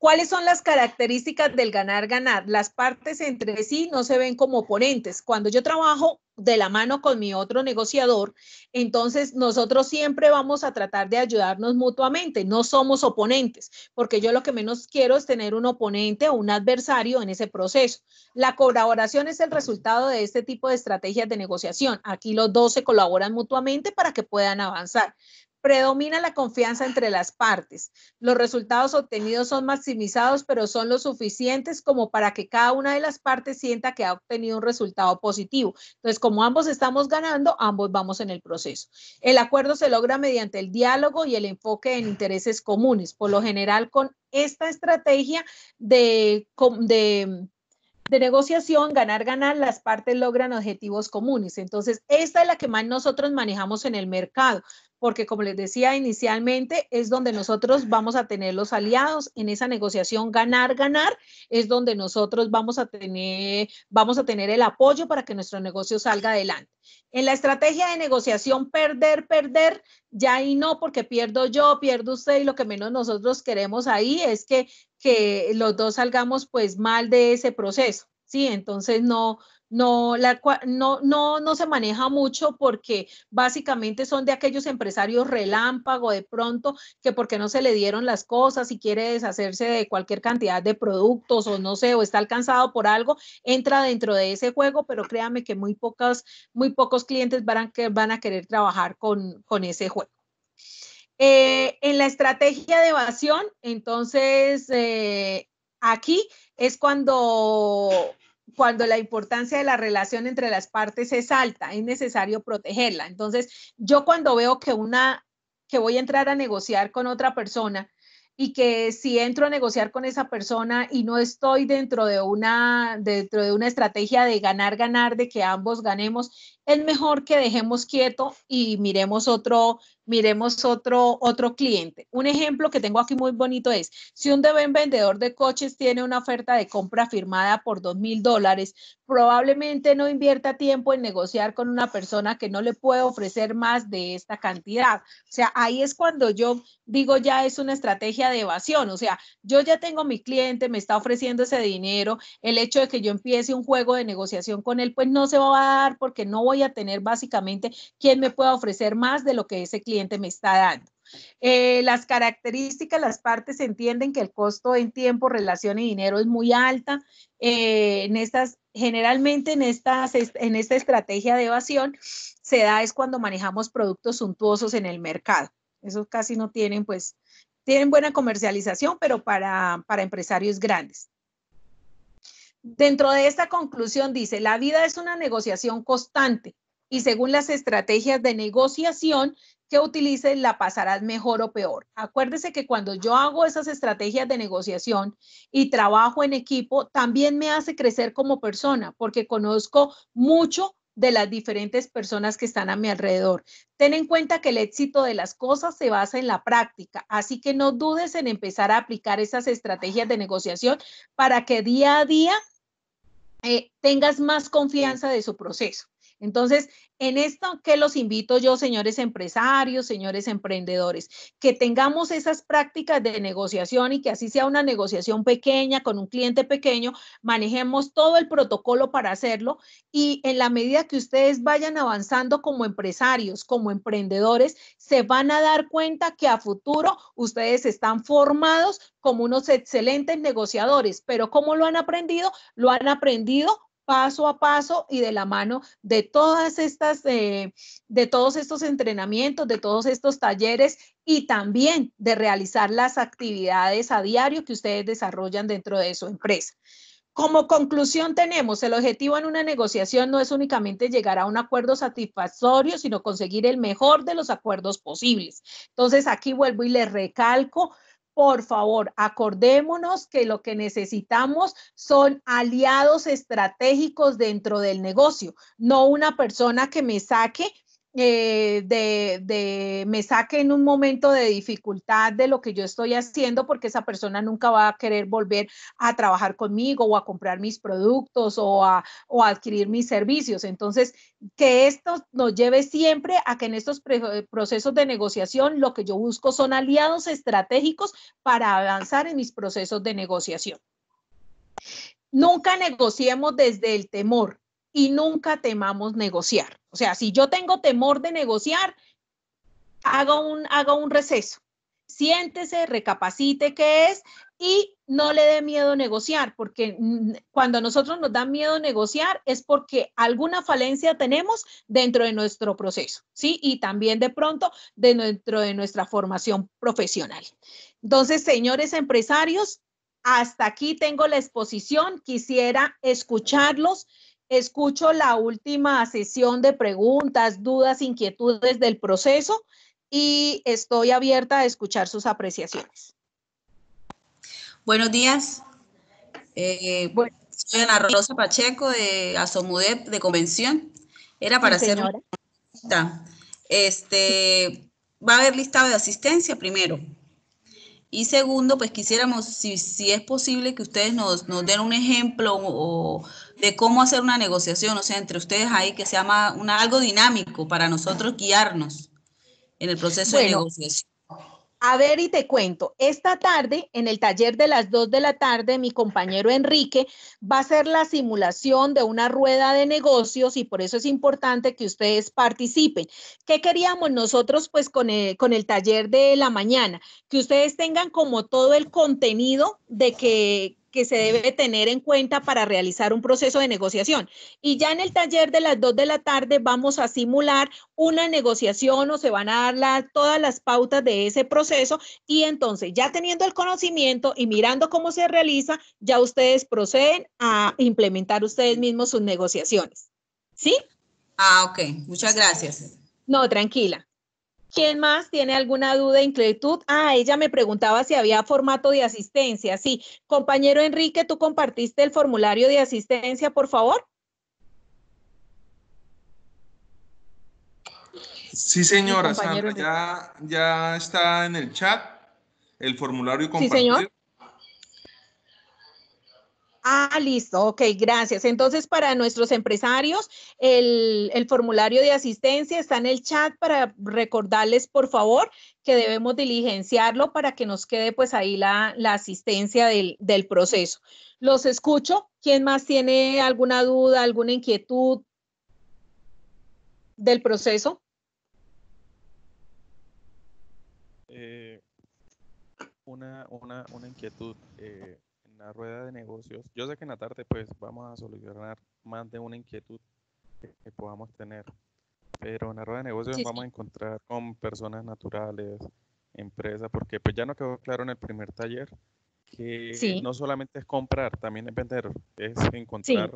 ¿Cuáles son las características del ganar-ganar? Las partes entre sí no se ven como oponentes. Cuando yo trabajo de la mano con mi otro negociador, entonces nosotros siempre vamos a tratar de ayudarnos mutuamente, no somos oponentes, porque yo lo que menos quiero es tener un oponente o un adversario en ese proceso. La colaboración es el resultado de este tipo de estrategias de negociación. Aquí los dos se colaboran mutuamente para que puedan avanzar. Predomina la confianza entre las partes. Los resultados obtenidos son maximizados, pero son lo suficientes como para que cada una de las partes sienta que ha obtenido un resultado positivo. Entonces, como ambos estamos ganando, ambos vamos en el proceso. El acuerdo se logra mediante el diálogo y el enfoque en intereses comunes, por lo general con esta estrategia de, de de negociación, ganar, ganar, las partes logran objetivos comunes. Entonces, esta es la que más nosotros manejamos en el mercado porque como les decía inicialmente, es donde nosotros vamos a tener los aliados en esa negociación ganar ganar, es donde nosotros vamos a tener vamos a tener el apoyo para que nuestro negocio salga adelante. En la estrategia de negociación perder perder, ya ahí no porque pierdo yo, pierdo usted y lo que menos nosotros queremos ahí es que que los dos salgamos pues mal de ese proceso. Sí, entonces no no, la, no, no, no se maneja mucho porque básicamente son de aquellos empresarios relámpago de pronto que porque no se le dieron las cosas y quiere deshacerse de cualquier cantidad de productos o no sé, o está alcanzado por algo, entra dentro de ese juego, pero créame que muy, pocas, muy pocos clientes van a, van a querer trabajar con, ese juego. Eh, en la estrategia de evasión, entonces eh, aquí es cuando cuando la importancia de la relación entre las partes es alta, es necesario protegerla. Entonces, yo cuando veo que una que voy a entrar a negociar con otra persona y que si entro a negociar con esa persona y no estoy dentro de una dentro de una estrategia de ganar ganar de que ambos ganemos es mejor que dejemos quieto y miremos otro, miremos otro, otro cliente. Un ejemplo que tengo aquí muy bonito es, si un deben vendedor de coches tiene una oferta de compra firmada por dos mil dólares, probablemente no invierta tiempo en negociar con una persona que no le puede ofrecer más de esta cantidad. O sea, ahí es cuando yo digo ya es una estrategia de evasión. O sea, yo ya tengo mi cliente, me está ofreciendo ese dinero. El hecho de que yo empiece un juego de negociación con él, pues no se va a dar porque no voy a tener básicamente quién me pueda ofrecer más de lo que ese cliente me está dando. Eh, las características, las partes entienden que el costo en tiempo, relación y dinero es muy alta. Eh, en estas, generalmente en, estas, en esta estrategia de evasión se da es cuando manejamos productos suntuosos en el mercado. Esos casi no tienen, pues, tienen buena comercialización, pero para, para empresarios grandes. Dentro de esta conclusión dice, la vida es una negociación constante y según las estrategias de negociación que utilices la pasarás mejor o peor. Acuérdese que cuando yo hago esas estrategias de negociación y trabajo en equipo, también me hace crecer como persona porque conozco mucho de las diferentes personas que están a mi alrededor. Ten en cuenta que el éxito de las cosas se basa en la práctica, así que no dudes en empezar a aplicar esas estrategias de negociación para que día a día eh, tengas más confianza de su proceso. Entonces, en esto que los invito yo, señores empresarios, señores emprendedores, que tengamos esas prácticas de negociación y que así sea una negociación pequeña con un cliente pequeño, manejemos todo el protocolo para hacerlo y en la medida que ustedes vayan avanzando como empresarios, como emprendedores, se van a dar cuenta que a futuro ustedes están formados como unos excelentes negociadores, pero ¿cómo lo han aprendido? Lo han aprendido paso a paso y de la mano de todas estas, eh, de todos estos entrenamientos, de todos estos talleres y también de realizar las actividades a diario que ustedes desarrollan dentro de su empresa. Como conclusión tenemos, el objetivo en una negociación no es únicamente llegar a un acuerdo satisfactorio, sino conseguir el mejor de los acuerdos posibles. Entonces, aquí vuelvo y les recalco por favor, acordémonos que lo que necesitamos son aliados estratégicos dentro del negocio, no una persona que me saque eh, de, de, me saque en un momento de dificultad de lo que yo estoy haciendo, porque esa persona nunca va a querer volver a trabajar conmigo o a comprar mis productos o a, o a adquirir mis servicios. Entonces, que esto nos lleve siempre a que en estos procesos de negociación lo que yo busco son aliados estratégicos para avanzar en mis procesos de negociación. Nunca negociemos desde el temor, y nunca temamos negociar. O sea, si yo tengo temor de negociar, haga un, un receso, siéntese, recapacite qué es y no le dé miedo negociar, porque cuando nosotros nos da miedo negociar es porque alguna falencia tenemos dentro de nuestro proceso, ¿sí? Y también de pronto dentro de nuestra formación profesional. Entonces, señores empresarios, hasta aquí tengo la exposición, quisiera escucharlos escucho la última sesión de preguntas, dudas, inquietudes del proceso y estoy abierta a escuchar sus apreciaciones. Buenos días. Eh, soy Ana Rosa Pacheco de ASOMUDEP, de Convención. Era para hacer una Este, va a haber listado de asistencia primero. Y segundo, pues quisiéramos, si, es posible, que ustedes nos den un ejemplo o, de cómo hacer una negociación, o sea, entre ustedes ahí que se llama algo dinámico para nosotros guiarnos en el proceso de negociación. A ver, y te cuento, esta tarde, en el taller de las 2 de la tarde, mi compañero Enrique va a hacer la simulación de una rueda de negocios y por eso es importante que ustedes participen. ¿Qué queríamos nosotros pues con el taller de la mañana? Que ustedes tengan como todo el contenido de que que se debe tener en cuenta para realizar un proceso de negociación. Y ya en el taller de las 2 de la tarde vamos a simular una negociación o se van a dar todas las pautas de ese proceso y entonces ya teniendo el conocimiento y mirando cómo se realiza, ya ustedes proceden a implementar ustedes mismos sus negociaciones. ¿Sí? Ah, ok. Muchas gracias. No, tranquila. ¿Quién más tiene alguna duda, inquietud? Ah, ella me preguntaba si había formato de asistencia. Sí, compañero Enrique, tú compartiste el formulario de asistencia, por favor. Sí, señora, Sandra, ya, ya, está en el chat el formulario compartido. señor. Ah, listo, ok, gracias. Entonces, para nuestros empresarios, el, formulario de asistencia está en el chat para recordarles, por favor, que debemos diligenciarlo para que nos quede pues ahí la, asistencia del, proceso. Los escucho. ¿Quién más tiene alguna duda, alguna inquietud del proceso? Eh, una, una, inquietud. Eh, una rueda de negocios. Yo sé que en la tarde pues vamos a solucionar más de una inquietud que, podamos tener, pero en la rueda de negocios vamos a encontrar con personas naturales, empresas, porque pues ya no quedó claro en el primer taller que no solamente es comprar, también es vender, es encontrar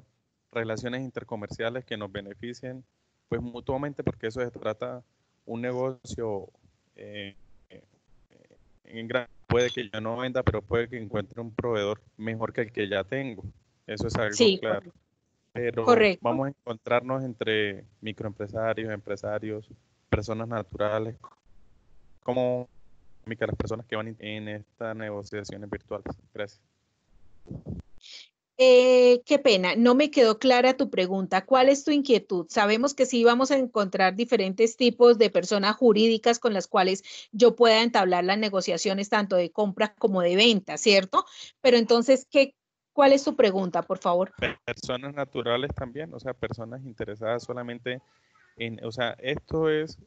relaciones intercomerciales que nos beneficien pues mutuamente porque eso se trata un negocio eh, eh, en gran puede que yo no venda, pero puede que encuentre un proveedor mejor que el que ya tengo. Eso es algo claro. Pero vamos a encontrarnos entre microempresarios, empresarios, personas naturales. como las personas que van en estas negociaciones virtuales? Gracias. Eh, qué pena, no me quedó clara tu pregunta. ¿Cuál es tu inquietud? Sabemos que sí vamos a encontrar diferentes tipos de personas jurídicas con las cuales yo pueda entablar las negociaciones tanto de compra como de venta, ¿cierto? Pero entonces, ¿qué, ¿cuál es tu pregunta, por favor? Personas naturales también, o sea, personas interesadas solamente en, o sea, esto es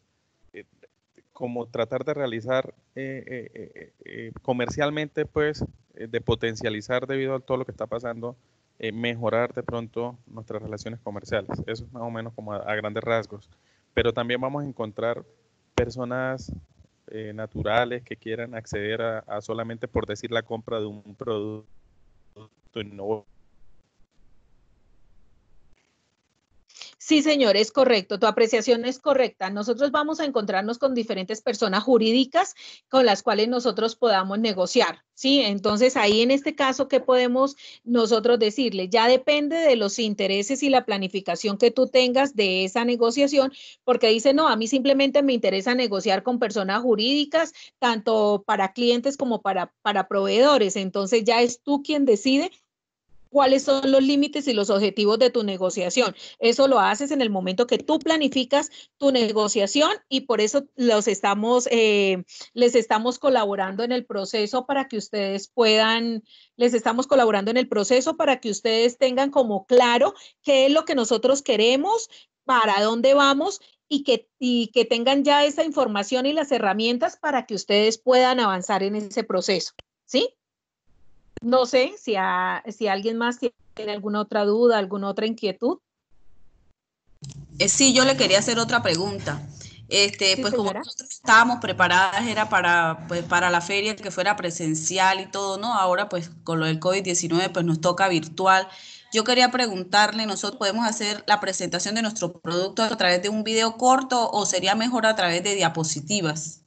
como tratar de realizar eh, eh, eh, comercialmente, pues, de potencializar debido a todo lo que está pasando, mejorar de pronto nuestras relaciones comerciales. Eso es más o menos como a, grandes rasgos. Pero también vamos a encontrar personas naturales que quieran acceder a, solamente por decir la compra de un producto innovador Sí, señor, es correcto. Tu apreciación es correcta. Nosotros vamos a encontrarnos con diferentes personas jurídicas con las cuales nosotros podamos negociar. Sí, entonces ahí en este caso, ¿qué podemos nosotros decirle? Ya depende de los intereses y la planificación que tú tengas de esa negociación, porque dice, no, a mí simplemente me interesa negociar con personas jurídicas, tanto para clientes como para, para proveedores. Entonces ya es tú quien decide cuáles son los límites y los objetivos de tu negociación. Eso lo haces en el momento que tú planificas tu negociación y por eso los estamos, eh, les estamos colaborando en el proceso para que ustedes puedan, les estamos colaborando en el proceso para que ustedes tengan como claro qué es lo que nosotros queremos, para dónde vamos y que, y que tengan ya esa información y las herramientas para que ustedes puedan avanzar en ese proceso. ¿Sí? No sé si, si alguien más tiene alguna otra duda, alguna otra inquietud. Eh, sí, yo le quería hacer otra pregunta. Este, pues como nosotros estábamos preparadas era para, pues, para la feria que fuera presencial y todo, ¿no? Ahora pues con lo del COVID-19 pues nos toca virtual. Yo quería preguntarle, ¿nosotros podemos hacer la presentación de nuestro producto a través de un video corto o sería mejor a través de diapositivas?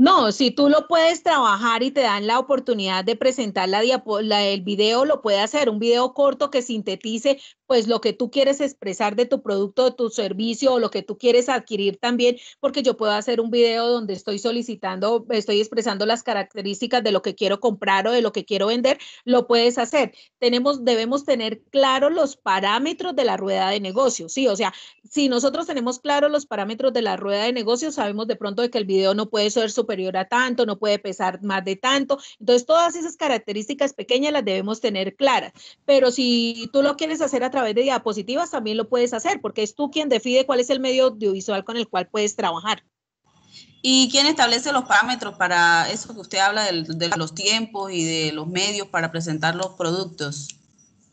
No, si tú lo puedes trabajar y te dan la oportunidad de presentar el video, lo puede hacer, un video corto que sintetice pues lo que tú quieres expresar de tu producto, de tu servicio o lo que tú quieres adquirir también, porque yo puedo hacer un video donde estoy solicitando, estoy expresando las características de lo que quiero comprar o de lo que quiero vender, lo puedes hacer. Tenemos debemos tener claros los parámetros de la rueda de negocio, sí, o sea, si nosotros tenemos claros los parámetros de la rueda de negocio, sabemos de pronto de que el video no puede ser su superior a tanto, no puede pesar más de tanto. Entonces, todas esas características pequeñas las debemos tener claras. Pero si tú lo quieres hacer a través de diapositivas, también lo puedes hacer, porque es tú quien decide cuál es el medio audiovisual con el cual puedes trabajar. ¿Y quién establece los parámetros para eso que usted habla de, los tiempos y de los medios para presentar los productos?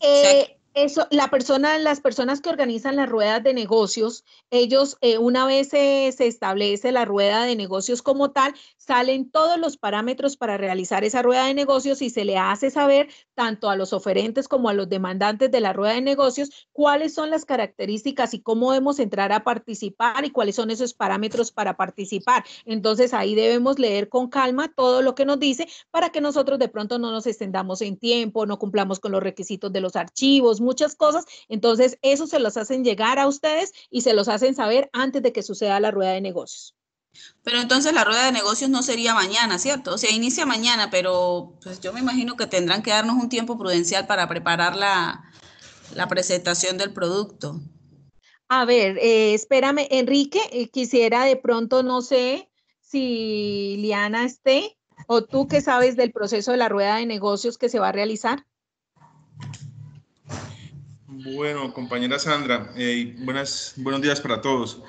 Eh, eso, la persona, las personas que organizan las ruedas de negocios, ellos eh, una vez eh, se establece la rueda de negocios como tal, salen todos los parámetros para realizar esa rueda de negocios y se le hace saber tanto a los oferentes como a los demandantes de la rueda de negocios cuáles son las características y cómo debemos entrar a participar y cuáles son esos parámetros para participar. Entonces ahí debemos leer con calma todo lo que nos dice para que nosotros de pronto no nos extendamos en tiempo, no cumplamos con los requisitos de los archivos muchas cosas. Entonces, eso se los hacen llegar a ustedes y se los hacen saber antes de que suceda la rueda de negocios. Pero entonces la rueda de negocios no sería mañana, ¿cierto? O sea, inicia mañana, pero pues yo me imagino que tendrán que darnos un tiempo prudencial para preparar la, presentación del producto. A ver, eh, espérame, Enrique, eh, quisiera de pronto, no sé si Liana esté o tú que sabes del proceso de la rueda de negocios que se va a realizar. Bueno, compañera Sandra, eh, buenas, buenos días para todos.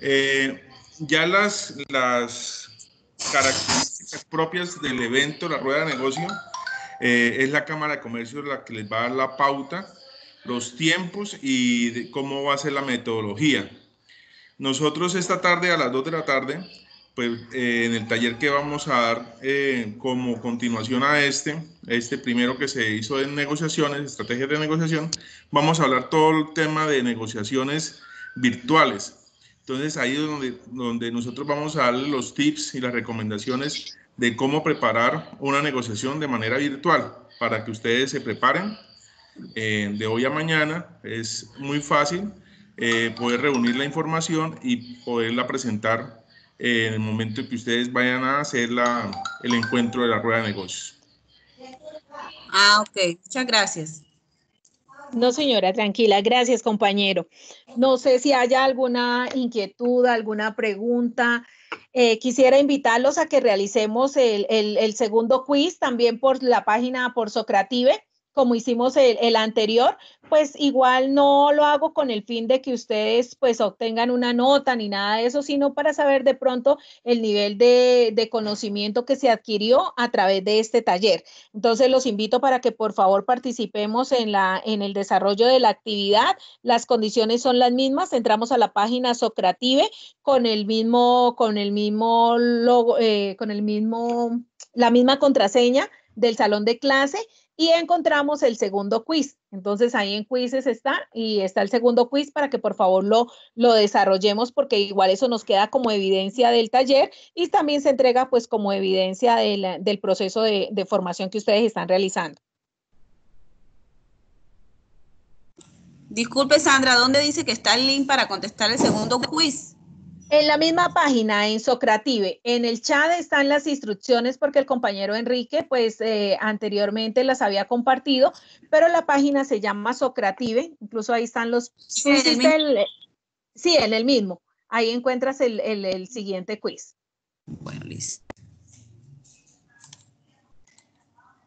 Eh, ya las, las características propias del evento, la rueda de negocio, eh, es la Cámara de Comercio la que les va a dar la pauta, los tiempos y cómo va a ser la metodología. Nosotros esta tarde, a las 2 de la tarde, pues eh, en el taller que vamos a dar eh, como continuación a este, este primero que se hizo en negociaciones, estrategias de negociación, vamos a hablar todo el tema de negociaciones virtuales. Entonces ahí es donde, donde nosotros vamos a dar los tips y las recomendaciones de cómo preparar una negociación de manera virtual para que ustedes se preparen eh, de hoy a mañana. Es muy fácil poder reunir la información y poderla presentar eh, en el momento que ustedes vayan a hacer el encuentro de la rueda de negocios. Ah, ok. Muchas gracias. No, señora, tranquila. Gracias, compañero. No sé si haya alguna inquietud, alguna pregunta. Eh, quisiera invitarlos a que realicemos el, segundo quiz también por la página por Socrative como hicimos el, anterior, pues igual no lo hago con el fin de que ustedes pues obtengan una nota ni nada de eso, sino para saber de pronto el nivel de, conocimiento que se adquirió a través de este taller. Entonces los invito para que por favor participemos en, la, en el desarrollo de la actividad. Las condiciones son las mismas. Entramos a la página Socrative con el mismo, con el mismo logo, eh, con el mismo, la misma contraseña del salón de clase y encontramos el segundo quiz. Entonces ahí en quizzes está y está el segundo quiz para que por favor lo, lo desarrollemos porque igual eso nos queda como evidencia del taller y también se entrega pues como evidencia del proceso de, de formación que ustedes están realizando. Disculpe Sandra, ¿dónde dice que está el link para contestar el segundo quiz? En la misma página, en Socrative, en el chat están las instrucciones porque el compañero Enrique, pues eh, anteriormente las había compartido, pero la página se llama Socrative, incluso ahí están los... Sí, en el, mismo. Ahí encuentras el, siguiente quiz. Bueno, listo.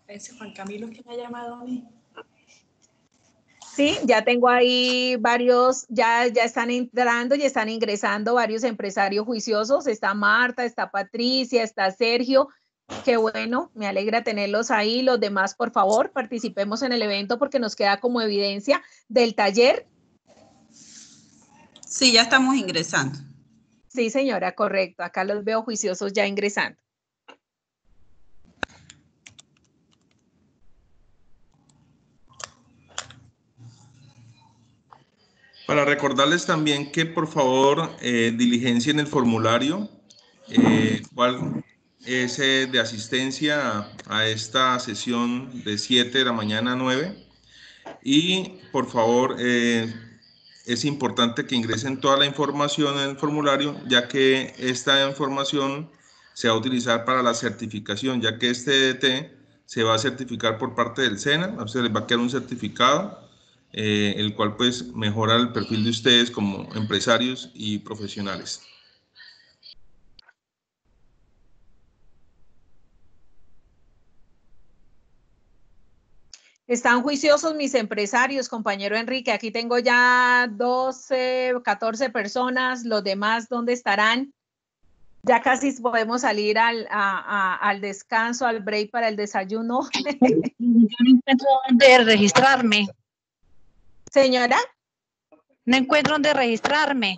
Ese Juan Camilo que me ha llamado a mí. Sí, ya tengo ahí varios, ya, ya están entrando y están ingresando varios empresarios juiciosos. Está Marta, está Patricia, está Sergio. Qué bueno, me alegra tenerlos ahí. Los demás, por favor, participemos en el evento porque nos queda como evidencia del taller. Sí, ya estamos ingresando. Sí, señora, correcto. Acá los veo juiciosos ya ingresando. Para recordarles también que por favor eh, diligencien el formulario, eh, cual es de asistencia a esta sesión de 7 de la mañana a 9. Y por favor, eh, es importante que ingresen toda la información en el formulario, ya que esta información se va a utilizar para la certificación, ya que este DT se va a certificar por parte del SENA, a ustedes les va a quedar un certificado eh, el cual pues mejora el perfil de ustedes como empresarios y profesionales. Están juiciosos mis empresarios, compañero Enrique. Aquí tengo ya 12, 14 personas. Los demás, ¿dónde estarán? Ya casi podemos salir al, descanso, al break para el desayuno. Yo no encuentro dónde registrarme. Señora. No encuentro dónde registrarme.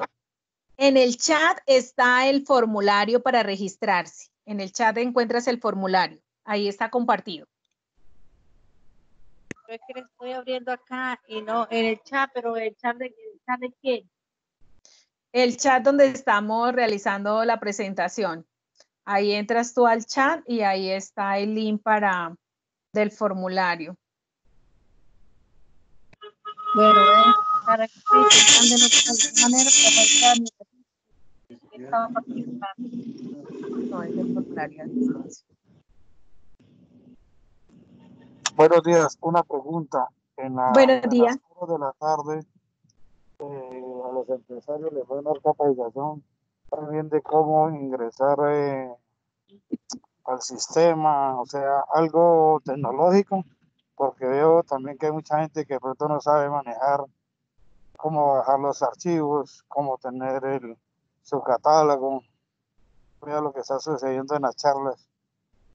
En el chat está el formulario para registrarse. En el chat encuentras el formulario. Ahí está compartido. Es que estoy abriendo acá y no en el chat, pero el chat de, quién? El chat donde estamos realizando la presentación. Ahí entras tú al chat y ahí está el link para del formulario. Bueno, es caracterizando de manera que estaba participando. No, es el Buenos días, una pregunta. En la, Buenos días. En de la tarde, eh, a los empresarios les voy a dar capacitación también de cómo ingresar eh, al sistema, o sea, algo tecnológico porque veo también que hay mucha gente que pronto no sabe manejar cómo bajar los archivos, cómo tener el, su catálogo. Mira lo que está sucediendo en las charlas.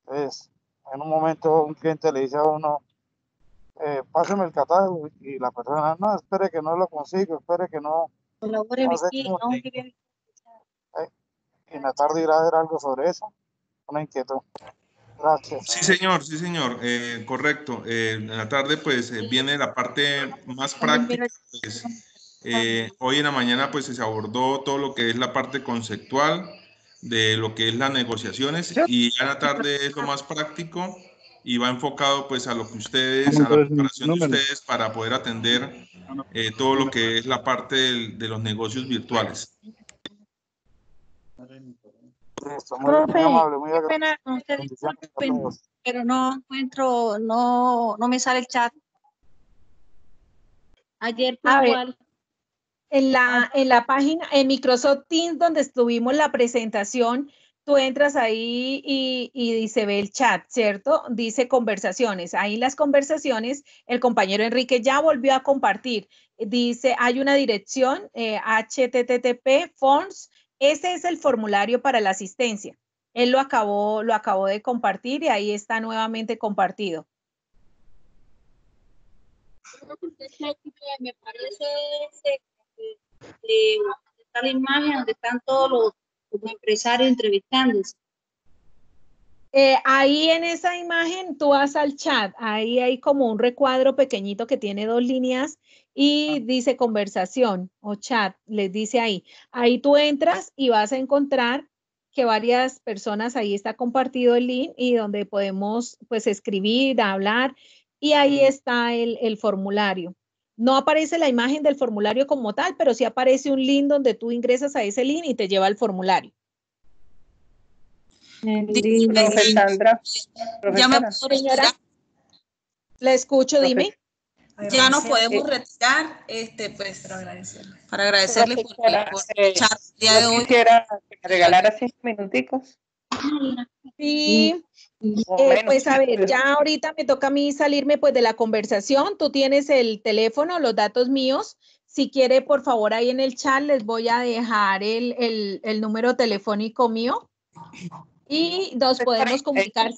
Entonces, en un momento un cliente le dice a uno, eh, pásame el catálogo y la persona, no, espere que no lo consigo, espere que no. no eh, Y en la tarde irá a ver algo sobre eso, una inquietud. Sí, señor, sí, señor, eh, correcto. Eh, en la tarde, pues, eh, viene la parte más práctica. Pues, hoy en la mañana, pues, se abordó todo lo que es la parte conceptual de lo que es las negociaciones y en la tarde es lo más práctico y va enfocado, pues, a lo que ustedes, a la preparación de ustedes para poder atender todo lo que es la parte de los negocios virtuales pero no encuentro, no, me sale el chat. Ayer, En la, ah. en la página, en Microsoft Teams, donde estuvimos la presentación, tú entras ahí y, se ve el chat, ¿cierto? Dice conversaciones. Ahí las conversaciones, el compañero Enrique ya volvió a compartir. Dice, hay una dirección, eh, http fonts. Ese es el formulario para la asistencia. Él lo acabó, lo acabó de compartir y ahí está nuevamente compartido. Me parece ese, eh, eh, está la imagen donde están todos los, los empresarios entrevistándose. Eh, ahí en esa imagen tú vas al chat, ahí hay como un recuadro pequeñito que tiene dos líneas y ah. dice conversación o chat, les dice ahí. Ahí tú entras y vas a encontrar que varias personas, ahí está compartido el link y donde podemos pues escribir, hablar y ahí está el, el formulario. No aparece la imagen del formulario como tal, pero sí aparece un link donde tú ingresas a ese link y te lleva al formulario. Dime, Sandra. Ya me escucho, dime. Ya nos podemos eh, retirar, este, pues, para agradecerle, para agradecerle por, eh, el día de hoy. Quisiera regalar minuticos. Sí, eh, pues a ver, ya ahorita me toca a mí salirme pues de la conversación. Tú tienes el teléfono, los datos míos. Si quiere, por favor, ahí en el chat les voy a dejar el, el número telefónico mío y nos podemos comunicar